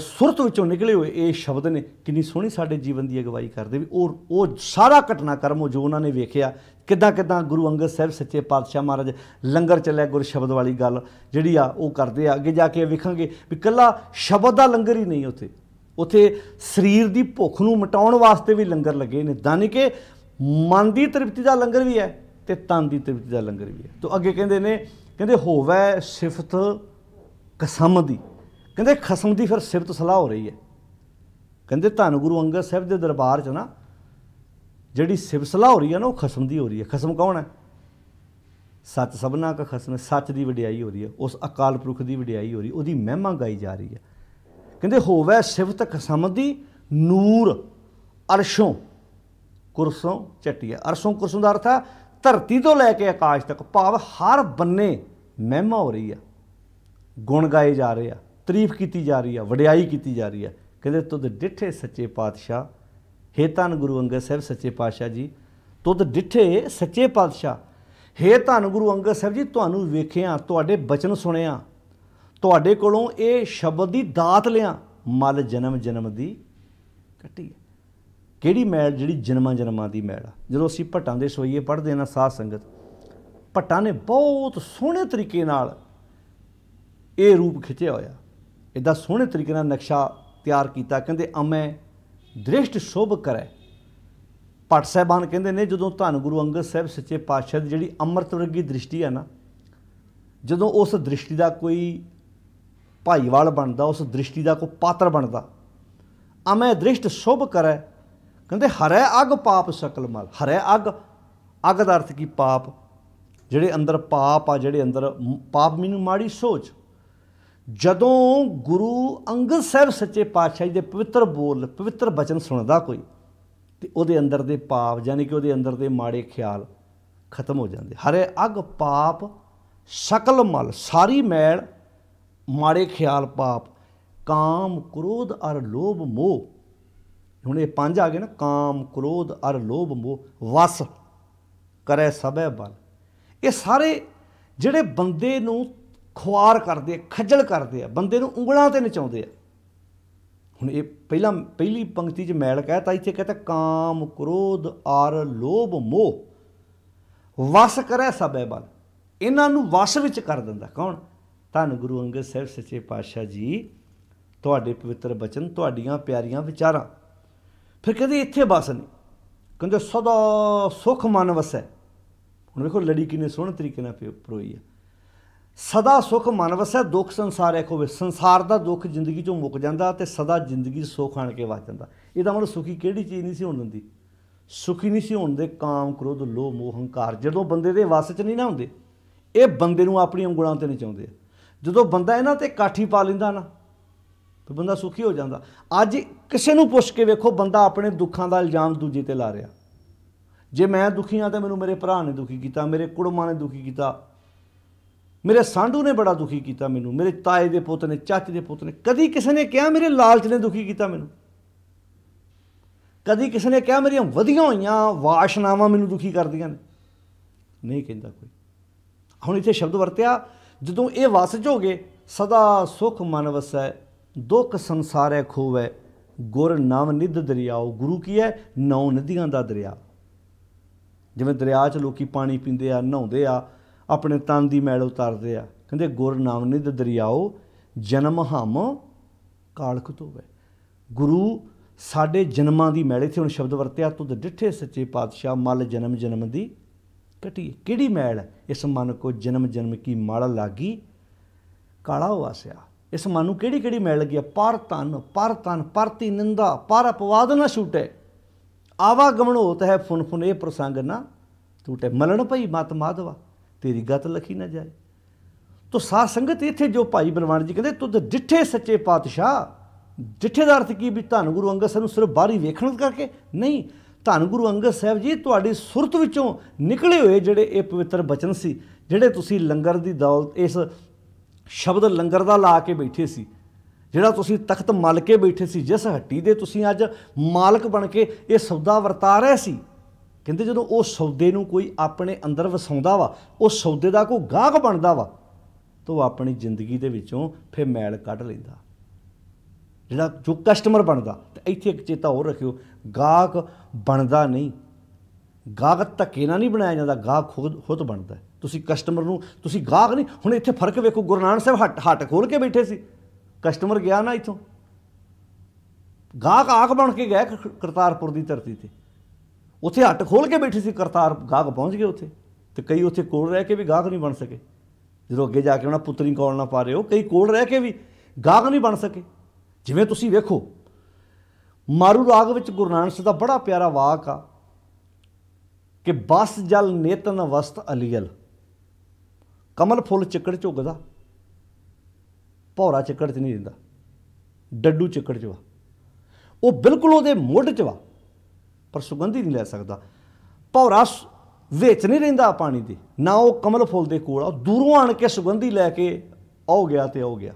ਸੁਰਤ ਵਿੱਚੋਂ ਨਿਕਲੇ ਹੋਏ ਇਹ ਸ਼ਬਦ ਨੇ ਕਿੰਨੀ ਸੋਹਣੀ ਸਾਡੇ ਜੀਵਨ ਦੀ ਅਗਵਾਈ ਕਰਦੇ ਵੀ ਉਹ ਉਹ ਸਾਰਾ ਘਟਨਾਕ੍ਰਮ ਜੋ ਉਹਨਾਂ ਨੇ ਵੇਖਿਆ ਕਿੱਦਾਂ ਕਿੱਦਾਂ ਗੁਰੂ ਅੰਗਦ ਸਾਹਿਬ ਸੱਚੇ ਪਾਤਸ਼ਾਹ ਮਹਾਰਾਜ ਲੰਗਰ ਚੱਲਿਆ ਗੁਰ ਸ਼ਬਦ ਵਾਲੀ ਗੱਲ ਜਿਹੜੀ ਆ ਉਹ ਕਰਦੇ ਆ ਅੱਗੇ ਜਾ ਕੇ ਵੇਖਾਂਗੇ ਵੀ ਕੱਲਾ ਸ਼ਬਦ ਦਾ ਲੰਗਰ ਹੀ ਨਹੀਂ ਉੱਥੇ ਉਥੇ ਸਰੀਰ ਦੀ ਭੁੱਖ ਨੂੰ ਮਿਟਾਉਣ ਵਾਸਤੇ ਵੀ ਲੰਗਰ ਲੱਗੇ ਨੇ ਦਾਨੀ ਕੇ ਮਨ ਦੀ ਤ੍ਰਿਪਤੀ ਦਾ ਲੰਗਰ ਵੀ ਹੈ ਤੇ ਤਨ ਦੀ ਤ੍ਰਿਪਤੀ ਦਾ ਲੰਗਰ ਵੀ ਹੈ ਤੋਂ ਅੱਗੇ ਕਹਿੰਦੇ ਨੇ ਕਹਿੰਦੇ ਹੋਵੇ ਸਿਫਤ ਕਸਮ ਦੀ ਕਹਿੰਦੇ ਖਸਮ ਦੀ ਫਿਰ ਸਿਫਤ ਸਲਾਹ ਹੋ ਰਹੀ ਹੈ ਕਹਿੰਦੇ ਧੰਨ ਗੁਰੂ ਅੰਗਦ ਸਾਹਿਬ ਦੇ ਦਰਬਾਰ 'ਚ ਨਾ ਜਿਹੜੀ ਸਿਫਤ ਸਲਾਹ ਹੋ ਰਹੀ ਹੈ ਨਾ ਉਹ ਖਸਮ ਦੀ ਹੋ ਰਹੀ ਹੈ ਖਸਮ ਕੌਣ ਹੈ ਸੱਚ ਸਭਨਾ ਦਾ ਖਸਮ ਸੱਚ ਦੀ ਵਡਿਆਈ ਹੋ ਰਹੀ ਹੈ ਉਸ ਅਕਾਲ ਪੁਰਖ ਦੀ ਵਡਿਆਈ ਹੋ ਰਹੀ ਉਹਦੀ ਮਹਿਮਾ ਗਾਈ ਜਾ ਰਹੀ ਹੈ ਕਹਿੰਦੇ ਹੋਵੇ ਸਿਫਤ ਕਸਮ ਦੀ ਨੂਰ ਅਰਸ਼ੋਂ ਕੁਰਸੋਂ ਚਟਿਆ ਅਰਸ਼ੋਂ ਕੁਰਸੋਂ ਦਾ ਅਰਥ ਆ ਧਰਤੀ ਤੋਂ ਲੈ ਕੇ ਆਕਾਸ਼ ਤੱਕ ਭਾਵ ਹਰ ਬੰਨੇ ਮਹਿਮਾ ਹੋ ਰਹੀ ਆ ਗੁਣ ਗਾਏ ਜਾ ਰਹੇ ਆ ਤਾਰੀਫ ਕੀਤੀ ਜਾ ਰਹੀ ਆ ਵਡਿਆਈ ਕੀਤੀ ਜਾ ਰਹੀ ਆ ਕਹਿੰਦੇ ਤੁਧ ਡਿੱਠੇ ਸੱਚੇ ਪਾਤਸ਼ਾਹ ਹੇ ਧੰਨ ਗੁਰੂ ਅੰਗਦ ਸਾਹਿਬ ਸੱਚੇ ਪਾਤਸ਼ਾਹ ਜੀ ਤੁਧ ਡਿੱਠੇ ਸੱਚੇ ਪਾਤਸ਼ਾਹ ਹੇ ਧੰਨ ਗੁਰੂ ਅੰਗਦ ਸਾਹਿਬ ਜੀ ਤੁਹਾਨੂੰ ਵੇਖਿਆ ਤੁਹਾਡੇ ਬਚਨ ਸੁਣਿਆ ਤੁਹਾਡੇ ਕੋਲੋਂ ਇਹ ਸ਼ਬਦ ਦੀ ਦਾਤ ਲਿਆ ਮਲ ਜਨਮ ਜਨਮ ਦੀ ਕੱਟੀ ਕਿਹੜੀ ਮੈਲ ਜਿਹੜੀ ਜਨਮਾਂ ਜਨਮਾਂ ਦੀ ਮੈਲ ਆ ਜਦੋਂ ਅਸੀਂ ਭੱਟਾਂ ਦੇ ਸੋਈਏ ਪੜਦੇ ਨਾ ਸਾਧ ਸੰਗਤ ਭੱਟਾਂ ਨੇ ਬਹੁਤ ਸੋਹਣੇ ਤਰੀਕੇ ਨਾਲ ਇਹ ਰੂਪ ਖਿੱਚਿਆ ਹੋਇਆ ਇਦਾਂ ਸੋਹਣੇ ਤਰੀਕੇ ਨਾਲ ਨਕਸ਼ਾ ਤਿਆਰ ਕੀਤਾ ਕਹਿੰਦੇ ਅਮੈ ਦ੍ਰਿਸ਼ਟ ਸ਼ੋਭ ਕਰੈ ਪਟ ਸਾਹਿਬਾਨ ਕਹਿੰਦੇ ਨੇ ਜਦੋਂ ਧੰਨ ਗੁਰੂ ਅੰਗਦ ਸਾਹਿਬ ਸੱਚੇ ਪਾਤਸ਼ਾਹ ਦੀ ਜਿਹੜੀ ਅੰਮ੍ਰਿਤ ਵਰਗੀ ਦ੍ਰਿਸ਼ਟੀ ਆ ਨਾ ਜਦੋਂ ਉਸ ਦ੍ਰਿਸ਼ਟੀ ਦਾ ਕੋਈ ਭਾਈਵਾਲ ਬਣਦਾ ਉਸ ਦ੍ਰਿਸ਼ਟੀ ਦਾ ਕੋ ਪਾਤਰ ਬਣਦਾ ਅਮੈ ਦ੍ਰਿਸ਼ਟ ਸ਼ੁਭ ਕਰੈ ਕਹਿੰਦੇ ਹਰੈ ਅਗ ਪਾਪ ਸਕਲ ਮਲ ਹਰੈ ਅਗ ਅਗ ਦਾ ਅਰਥ ਕੀ ਪਾਪ ਜਿਹੜੇ ਅੰਦਰ ਪਾਪ ਆ ਜਿਹੜੇ ਅੰਦਰ ਪਾਪ ਮੈਨੂੰ ਮਾੜੀ ਸੋਚ ਜਦੋਂ ਗੁਰੂ ਅੰਗਦ ਸਾਹਿਬ ਸੱਚੇ ਪਾਤਸ਼ਾਹ ਜੀ ਦੇ ਪਵਿੱਤਰ ਬੋਲ ਪਵਿੱਤਰ ਬਚਨ ਸੁਣਦਾ ਕੋਈ ਤੇ ਉਹਦੇ ਅੰਦਰ ਦੇ ਪਾਪ ਯਾਨੀ ਕਿ ਉਹਦੇ ਅੰਦਰ ਦੇ ਮਾੜੇ ਖਿਆਲ ਖਤਮ ਹੋ ਜਾਂਦੇ ਹਰੇ ਅਗ ਪਾਪ ਸਕਲ ਮਲ ਸਾਰੀ ਮੈਲ ਮਾੜੇ ਖਿਆਲ ਪਾਪ ਕਾਮ ਕ੍ਰੋਧ ਅਰ ਲੋਭ ਮੋਹ ਹੁਣ ਇਹ ਪੰਜ ਆ ਗਏ ਨਾ ਕਾਮ ਕ੍ਰੋਧ ਅਰ ਲੋਭ ਮੋਹ ਵਸ ਕਰੇ ਸਭੈ ਬਲ ਇਹ ਸਾਰੇ ਜਿਹੜੇ ਬੰਦੇ ਨੂੰ ਖੁਆਰ ਕਰਦੇ ਖੱਜਲ ਕਰਦੇ ਆ ਬੰਦੇ ਨੂੰ ਉਂਗਲਾਂ ਤੇ ਨਚਾਉਂਦੇ ਆ ਹੁਣ ਇਹ ਪਹਿਲਾਂ ਪਹਿਲੀ ਪੰਕਤੀ 'ਚ ਮੈਲ ਕਹਤਾ ਇੱਥੇ ਕਹਤਾ ਕਾਮ ਕ੍ਰੋਧ ਅਰ ਲੋਭ ਮੋਹ ਵਸ ਕਰੇ ਸਭੈ ਬਲ ਇਹਨਾਂ ਨੂੰ ਵਸ ਵਿੱਚ ਕਰ ਦਿੰਦਾ ਕੌਣ ਧੰਨ ਗੁਰੂ ਅੰਗਦ ਸਾਹਿਬ ਸੱਚੇ ਪਾਤਸ਼ਾਹ ਜੀ ਤੁਹਾਡੇ ਪਵਿੱਤਰ ਬਚਨ ਤੁਹਾਡੀਆਂ ਪਿਆਰੀਆਂ ਵਿਚਾਰਾਂ ਫਿਰ ਕਹਿੰਦੇ ਇੱਥੇ ਬਸ ਨਹੀਂ ਕਹਿੰਦੇ ਸਦਾ ਸੁਖ ਮਨ ਵਸੈ ਹੁਣ ਵੇਖੋ ਲੜੀ ਕਿੰਨੇ ਸੋਹਣੇ ਤਰੀਕੇ ਨਾਲ ਪਰੋਈ ਆ ਸਦਾ ਸੁਖ ਮਨ ਵਸੈ ਦੁੱਖ ਸੰਸਾਰ ਐ ਹੋਵੇ ਸੰਸਾਰ ਦਾ ਦੁੱਖ ਜ਼ਿੰਦਗੀ ਚੋਂ ਮੁੱਕ ਜਾਂਦਾ ਤੇ ਸਦਾ ਜ਼ਿੰਦਗੀ ਸੁਖ ਆਣ ਕੇ ਵਸ ਜਾਂਦਾ ਇਹਦਾ ਮਤਲਬ ਸੁਖੀ ਕਿਹੜੀ ਚੀਜ਼ ਨਹੀਂ ਸੀ ਹੁਣ ਦਿੰਦੀ ਸੁਖੀ ਨਹੀਂ ਸੀ ਹੁਣ ਦੇ ਕਾਮ ਕ੍ਰੋਧ ਲੋਭ ਮੋਹ ਹੰਕਾਰ ਜਦੋਂ ਬੰਦੇ ਦੇ ਵਸ 'ਚ ਨਹੀਂ ਨਾ ਹੁੰਦੇ ਇਹ ਬੰਦੇ ਨੂੰ ਆਪਣੀਆਂ ਉਂਗਲਾਂ ਤੇ ਨਹੀਂ ਆ ਜਦੋਂ ਬੰਦਾ ਇਹਨਾਂ ਤੇ ਕਾਠੀ ਪਾ ਲਿੰਦਾ ਨਾ ਤਾਂ ਬੰਦਾ ਸੁਖੀ ਹੋ ਜਾਂਦਾ ਅੱਜ ਕਿਸੇ ਨੂੰ ਪੁੱਛ ਕੇ ਵੇਖੋ ਬੰਦਾ ਆਪਣੇ ਦੁੱਖਾਂ ਦਾ ਇਲਜ਼ਾਮ ਦੂਜੇ ਤੇ ਲਾ ਰਿਹਾ ਜੇ ਮੈਂ ਦੁਖੀ ਹਾਂ ਤਾਂ ਮੈਨੂੰ ਮੇਰੇ ਭਰਾ ਨੇ ਦੁਖੀ ਕੀਤਾ ਮੇਰੇ ਕੁੜਮਾਂ ਨੇ ਦੁਖੀ ਕੀਤਾ ਮੇਰੇ ਸਾਂਢੂ ਨੇ ਬੜਾ ਦੁਖੀ ਕੀਤਾ ਮੈਨੂੰ ਮੇਰੇ ਤਾਏ ਦੇ ਪੁੱਤ ਨੇ ਚਾਚੇ ਦੇ ਪੁੱਤ ਨੇ ਕਦੀ ਕਿਸੇ ਨੇ ਕਿਹਾ ਮੇਰੇ ਲਾਲਚ ਨੇ ਦੁਖੀ ਕੀਤਾ ਮੈਨੂੰ ਕਦੀ ਕਿਸੇ ਨੇ ਕਿਹਾ ਮੇਰੀਆਂ ਵਧੀਆਂ ਹੋਈਆਂ ਵਾਸ਼ਨਾਵਾਂ ਮੈਨੂੰ ਦੁਖੀ ਕਰਦੀਆਂ ਨੇ ਨਹੀਂ ਕਹਿੰਦਾ ਕੋਈ ਹੁਣ ਇੱਥੇ ਸ਼ਬਦ ਵਰਤਿਆ ਜਦੋਂ ਇਹ ਵਸ ਜੋਗੇ ਸਦਾ ਸੁਖ ਮਨ ਵਸੈ ਦੁੱਖ ਸੰਸਾਰੈ ਖੋਵੈ ਗੁਰ ਨਾਮ ਨਿਧ ਦਰਿਆਓ ਗੁਰੂ ਕੀ ਹੈ ਨੌ ਨਦੀਆਂ ਦਾ ਦਰਿਆ ਜਿਵੇਂ ਦਰਿਆ 'ਚ ਲੋਕੀ ਪਾਣੀ ਪੀਂਦੇ ਆ ਨਹਾਉਂਦੇ ਆ ਆਪਣੇ ਤਨ ਦੀ ਮੈਲ ਉਤਾਰਦੇ ਆ ਕਹਿੰਦੇ ਗੁਰ ਨਾਮ ਨਿਧ ਦਰਿਆਓ ਜਨਮ ਹਮ ਕਾਲਖ ਤੋਵੇ ਗੁਰੂ ਸਾਡੇ ਜਨਮਾਂ ਦੀ ਮੈਲ ਇਥੇ ਹੁਣ ਸ਼ਬਦ ਵਰਤਿਆ ਤੁਧ ਡਿੱਠੇ ਸੱਚੇ ਪਾਤਸ਼ਾਹ ਮਲ ਜਨਮ ਜਨਮ ਦੀ ਘਟੀ ਕਿਹੜੀ ਮੈਲ ਇਸ ਮਨ ਕੋ ਜਨਮ ਜਨਮ ਕੀ ਮਾਲ ਲਾਗੀ ਕਾਲਾ ਵਾਸਿਆ ਇਸ ਮਨ ਨੂੰ ਕਿਹੜੀ ਕਿਹੜੀ ਮੈਲ ਲੱਗੀ ਪਰ ਤਨ ਪਰ ਤਨ ਪਰਤੀ ਨਿੰਦਾ ਪਰ ਅਪਵਾਦ ਨਾ ਛੂਟੇ ਆਵਾ ਹੋਤ ਹੈ ਫੁਨ ਫੁਨ ਇਹ ਪ੍ਰਸੰਗ ਨਾ ਟੂਟੇ ਮਲਣ ਭਈ ਮਤ ਮਾਧਵਾ ਤੇਰੀ ਗਤ ਲਖੀ ਨਾ ਜਾਏ ਤੋ ਸਾਧ ਸੰਗਤ ਇੱਥੇ ਜੋ ਭਾਈ ਬਨਵਾਨ ਜੀ ਕਹਿੰਦੇ ਤੁਧ ਜਿੱਠੇ ਸੱਚੇ ਪਾਤਸ਼ਾਹ ਜਿੱਠੇ ਦਾ ਅਰਥ ਕੀ ਵੀ ਧੰਗੁਰੂ ਅੰਗਸਰ ਅੰਗਦ ਨੂੰ ਸਿਰਫ ਬਾਹਰੀ ਵੇਖਣ ਕਰਕੇ ਨਹੀਂ ਧੰਨ ਗੁਰੂ ਅੰਗਦ ਸਾਹਿਬ ਜੀ ਤੁਹਾਡੀ ਸੁਰਤ ਵਿੱਚੋਂ ਨਿਕਲੇ ਹੋਏ ਜਿਹੜੇ ਇਹ ਪਵਿੱਤਰ ਬਚਨ ਸੀ ਜਿਹੜੇ ਤੁਸੀਂ ਲੰਗਰ ਦੀ ਦੌਲਤ ਇਸ ਸ਼ਬਦ ਲੰਗਰ ਦਾ ਲਾ ਕੇ ਬੈਠੇ ਸੀ ਜਿਹੜਾ ਤੁਸੀਂ ਤਖਤ ਮਲ ਕੇ ਬੈਠੇ ਸੀ ਜਿਸ ਹੱਟੀ ਦੇ ਤੁਸੀਂ ਅੱਜ ਮਾਲਕ ਬਣ ਕੇ ਇਹ ਸੌਦਾ ਵਰਤਾ ਰਹੇ ਸੀ ਕਹਿੰਦੇ ਜਦੋਂ ਉਹ ਸੌਦੇ ਨੂੰ ਕੋਈ ਆਪਣੇ ਅੰਦਰ ਵਸਾਉਂਦਾ ਵਾ ਉਹ ਸੌਦੇ ਦਾ ਕੋਈ ਗਾਹਕ ਬਣਦਾ ਵਾ ਤੋ ਆਪਣੀ ਜ਼ਿੰਦਗੀ ਦੇ ਵਿੱਚੋਂ ਫੇ ਮੈਲ ਕੱਢ ਲੈਂਦਾ ਜਿਹੜਾ ਜੋ ਕਸਟਮਰ ਬਣਦਾ ਤੇ ਇੱਥੇ ਇੱਕ ਚੇਤਾ ਹੋਰ ਰੱਖਿਓ ਗਾਹਕ ਬਣਦਾ ਨਹੀਂ ਗਾਹਕ ਧੱਕੇ ਨਾਲ ਨਹੀਂ ਬਣਾਇਆ ਜਾਂਦਾ ਗਾਹਕ ਖੁਦ ਖੁਦ ਬਣਦਾ ਤੁਸੀਂ ਕਸਟਮਰ ਨੂੰ ਤੁਸੀਂ ਗਾਹਕ ਨਹੀਂ ਹੁਣ ਇੱਥੇ ਫਰਕ ਵੇਖੋ ਗੁਰਨਾਨ ਸਾਹਿਬ ਹੱਟ ਹੱਟ ਖੋਲ ਕੇ ਬੈਠੇ ਸੀ ਕਸਟਮਰ ਗਿਆ ਨਾ ਇੱਥੋਂ ਗਾਹਕ ਆਖ ਬਣ ਕੇ ਗਿਆ ਕਰਤਾਰਪੁਰ ਦੀ ਧਰਤੀ ਤੇ ਉੱਥੇ ਹੱਟ ਖੋਲ ਕੇ ਬੈਠੇ ਸੀ ਕਰਤਾਰ ਗਾਹਕ ਪਹੁੰਚ ਗਏ ਉੱਥੇ ਤੇ ਕਈ ਉੱਥੇ ਕੋਲ ਰਹਿ ਕੇ ਵੀ ਗਾਹਕ ਨਹੀਂ ਬਣ ਸਕੇ ਜਦੋਂ ਅੱਗੇ ਜਾ ਕੇ ਉਹਨਾਂ ਪੁੱਤਰੀ ਕੋਲ ਨਾ ਪਾ ਰਹੇ ਹੋ ਕਈ ਕੋਲ ਰਹਿ ਕੇ ਵੀ ਗਾਹਕ ਨਹੀਂ ਬਣ ਸਕੇ ਜਿਵੇਂ ਤੁਸੀਂ ਵੇਖੋ ਮਾਰੂ ਰਾਗ ਵਿੱਚ ਗੁਰੂ ਨਾਨਕ ਸਾਹਿਬ ਦਾ ਬੜਾ ਪਿਆਰਾ ਵਾਕ ਆ ਕਿ ਬਸ ਜਲ ਨੇਤਨ ਵਸਤ ਅਲੀਲ ਕਮਲ ਫੁੱਲ ਚਿੱਕੜ ਝੁਗਦਾ ਭੌਰਾ ਚਿੱਕੜ 'ਚ ਨਹੀਂ ਦਿੰਦਾ ਡੱਡੂ ਚਿੱਕੜ 'ਚ ਵਾ ਉਹ ਬਿਲਕੁਲ ਉਹਦੇ ਮੁੱਢ 'ਚ ਵਾ ਪਰ ਸੁਗੰਧੀ ਨਹੀਂ ਲੈ ਸਕਦਾ ਭੌਰਾ ਵਿੱਚ ਨਹੀਂ ਰਹਿੰਦਾ ਪਾਣੀ ਦੇ ਨਾ ਉਹ ਕਮਲ ਫੁੱਲ ਦੇ ਕੋਲ ਆ ਦੂਰੋਂ ਆਣ ਕੇ ਸੁਗੰਧੀ ਲੈ ਕੇ ਆਉ ਗਿਆ ਤੇ ਆਉ ਗਿਆ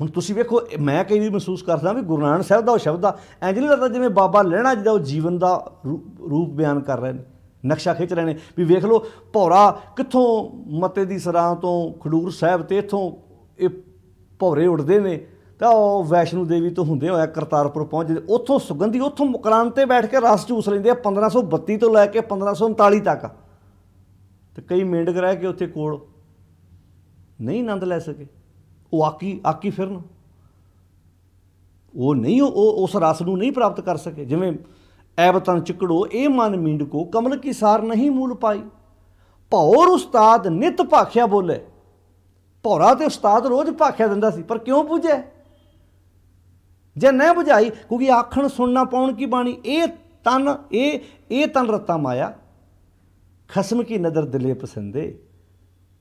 ਹੁਣ ਤੁਸੀਂ ਵੇਖੋ ਮੈਂ ਕਈ ਵੀ ਮਹਿਸੂਸ ਕਰਦਾ ਵੀ ਗੁਰੂ ਨਾਨਕ ਸਾਹਿਬ ਦਾ ਉਹ ਸ਼ਬਦ ਆ ਇੰਜ ਨਹੀਂ ਲੱਗਦਾ ਜਿਵੇਂ ਬਾਬਾ ਲੈਣਾ ਜਿਹਦਾ ਉਹ ਜੀਵਨ ਦਾ ਰੂਪ ਬਿਆਨ ਕਰ ਰਹੇ ਨੇ ਨਕਸ਼ਾ ਖਿੱਚ ਰਹੇ ਨੇ ਵੀ ਵੇਖ ਲਓ ਭੌਰਾ ਕਿੱਥੋਂ ਮਤੇ ਦੀ ਸਰਾਂ ਤੋਂ ਖਡੂਰ ਸਾਹਿਬ ਤੇ ਇਥੋਂ ਇਹ ਭੌਰੇ ਉੱਡਦੇ ਨੇ ਤਾਂ ਉਹ ਵੈਸ਼ਨੂ ਦੇਵੀ ਤੋਂ ਹੁੰਦੇ ਹੋਇਆ ਕਰਤਾਰਪੁਰ ਪਹੁੰਚਦੇ ਉੱਥੋਂ ਸੁਗੰਧੀ ਉੱਥੋਂ ਮੁਕਰਾਨ ਤੇ ਬੈਠ ਕੇ ਰਸ ਚੂਸ ਲੈਂਦੇ ਆ 1532 ਤੋਂ ਲੈ ਕੇ 1539 ਤੱਕ ਤੇ ਕਈ ਮਿੰਡ ਕਰਾਇਆ ਕੇ ਉੱਥੇ ਕੋਲ ਨਹੀਂ ਆਨੰਦ ਲੈ ਸਕੇ ਉਹ ਆਕੀ ਆਕੀ ਫਿਰਨ ਉਹ ਨਹੀਂ ਉਹ ਉਸ ਰਸ ਨੂੰ ਨਹੀਂ ਪ੍ਰਾਪਤ ਕਰ ਸਕੇ ਜਿਵੇਂ ਐਬ ਤਨ ਚਿਕੜੋ ਇਹ ਮਨ ਮੀਂਡ ਕੋ ਕਮਲ ਕੀ ਸਾਰ ਨਹੀਂ ਮੂਲ ਪਾਈ ਭੌਰ ਉਸਤਾਦ ਨਿਤ ਭਾਖਿਆ ਬੋਲੇ ਭੌਰਾ ਤੇ ਉਸਤਾਦ ਰੋਜ਼ ਭਾਖਿਆ ਦਿੰਦਾ ਸੀ ਪਰ ਕਿਉਂ ਪੁੱਜੇ ਜੇ ਨਾ ਬੁਝਾਈ ਕਿਉਂਕਿ ਆਖਣ ਸੁਣਨਾ ਪਾਉਣ ਕੀ ਬਾਣੀ ਇਹ ਤਨ ਇਹ ਇਹ ਤਨ ਰਤਾ ਮਾਇਆ ਖਸਮ ਕੀ ਨਦਰ ਦਿਲੇ ਪਸੰਦੇ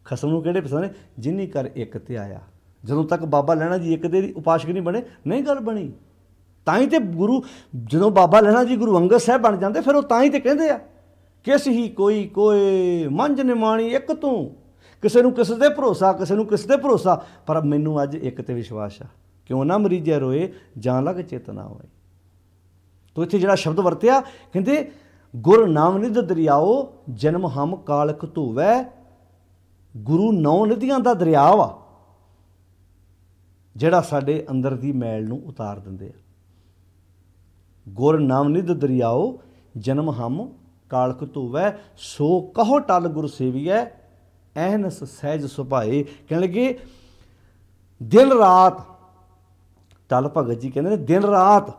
ਖਸਮ ਨੂੰ ਕਿਹੜੇ ਪਸੰਦੇ ਜਿਨੀ ਕਰ ਇੱਕ ਤੇ ਆਇਆ ਜਦੋਂ ਤੱਕ ਬਾਬਾ ਲੈਣਾ ਜੀ ਇੱਕ ਦੇ ਉਪਾਸ਼ਕ ਨਹੀਂ ਬਣੇ ਨਹੀਂ ਗੱਲ ਬਣੀ ਤਾਂ ਹੀ ਤੇ ਗੁਰੂ ਜਦੋਂ ਬਾਬਾ ਲੈਣਾ ਜੀ ਗੁਰੂ ਅੰਗਦ ਸਾਹਿਬ ਬਣ ਜਾਂਦੇ ਫਿਰ ਉਹ ਤਾਂ ਹੀ ਤੇ ਕਹਿੰਦੇ ਆ ਕਿਸ ਹੀ ਕੋਈ ਕੋਏ ਮੰਝ ਨਿਮਾਣੀ ਇੱਕ ਤੂੰ ਕਿਸੇ ਨੂੰ ਕਿਸ ਤੇ ਭਰੋਸਾ ਕਿਸੇ ਨੂੰ ਕਿਸ ਤੇ ਭਰੋਸਾ ਪਰ ਮੈਨੂੰ ਅੱਜ ਇੱਕ ਤੇ ਵਿਸ਼ਵਾਸ ਆ ਕਿਉਂ ਨਾ ਮਰੀਜੇ ਰੋਏ ਜਾਂ ਲਗ ਚੇਤਨਾ ਹੋਏ ਤੋ ਇੱਥੇ ਜਿਹੜਾ ਸ਼ਬਦ ਵਰਤਿਆ ਕਹਿੰਦੇ ਗੁਰ ਨਾਮ ਨਿਧ ਦਰਿਆਓ ਜਨਮ ਹਮ ਕਾਲਖ ਧੋਵੈ ਗੁਰੂ ਨੌ ਨਦੀਆਂ ਦਾ ਦਰਿਆ ਵਾ ਜਿਹੜਾ ਸਾਡੇ ਅੰਦਰ ਦੀ ਮੈਲ ਨੂੰ ਉਤਾਰ ਦਿੰਦੇ ਆ ਗੁਰ ਨਾਮ ਨਿਧ ਦਰਿਆਓ ਜਨਮ ਹਮ ਕਾਲਕ ਧੋਵੈ ਸੋ ਕਹੋ ਟਲ ਗੁਰ ਸੇਵੀਐ ਐਨਸ ਸਹਿਜ ਸੁਭਾਏ ਕਹਿਣ ਲੱਗੇ ਦਿਨ ਰਾਤ ਟਲ ਭਗਤ ਜੀ ਕਹਿੰਦੇ ਨੇ ਦਿਨ ਰਾਤ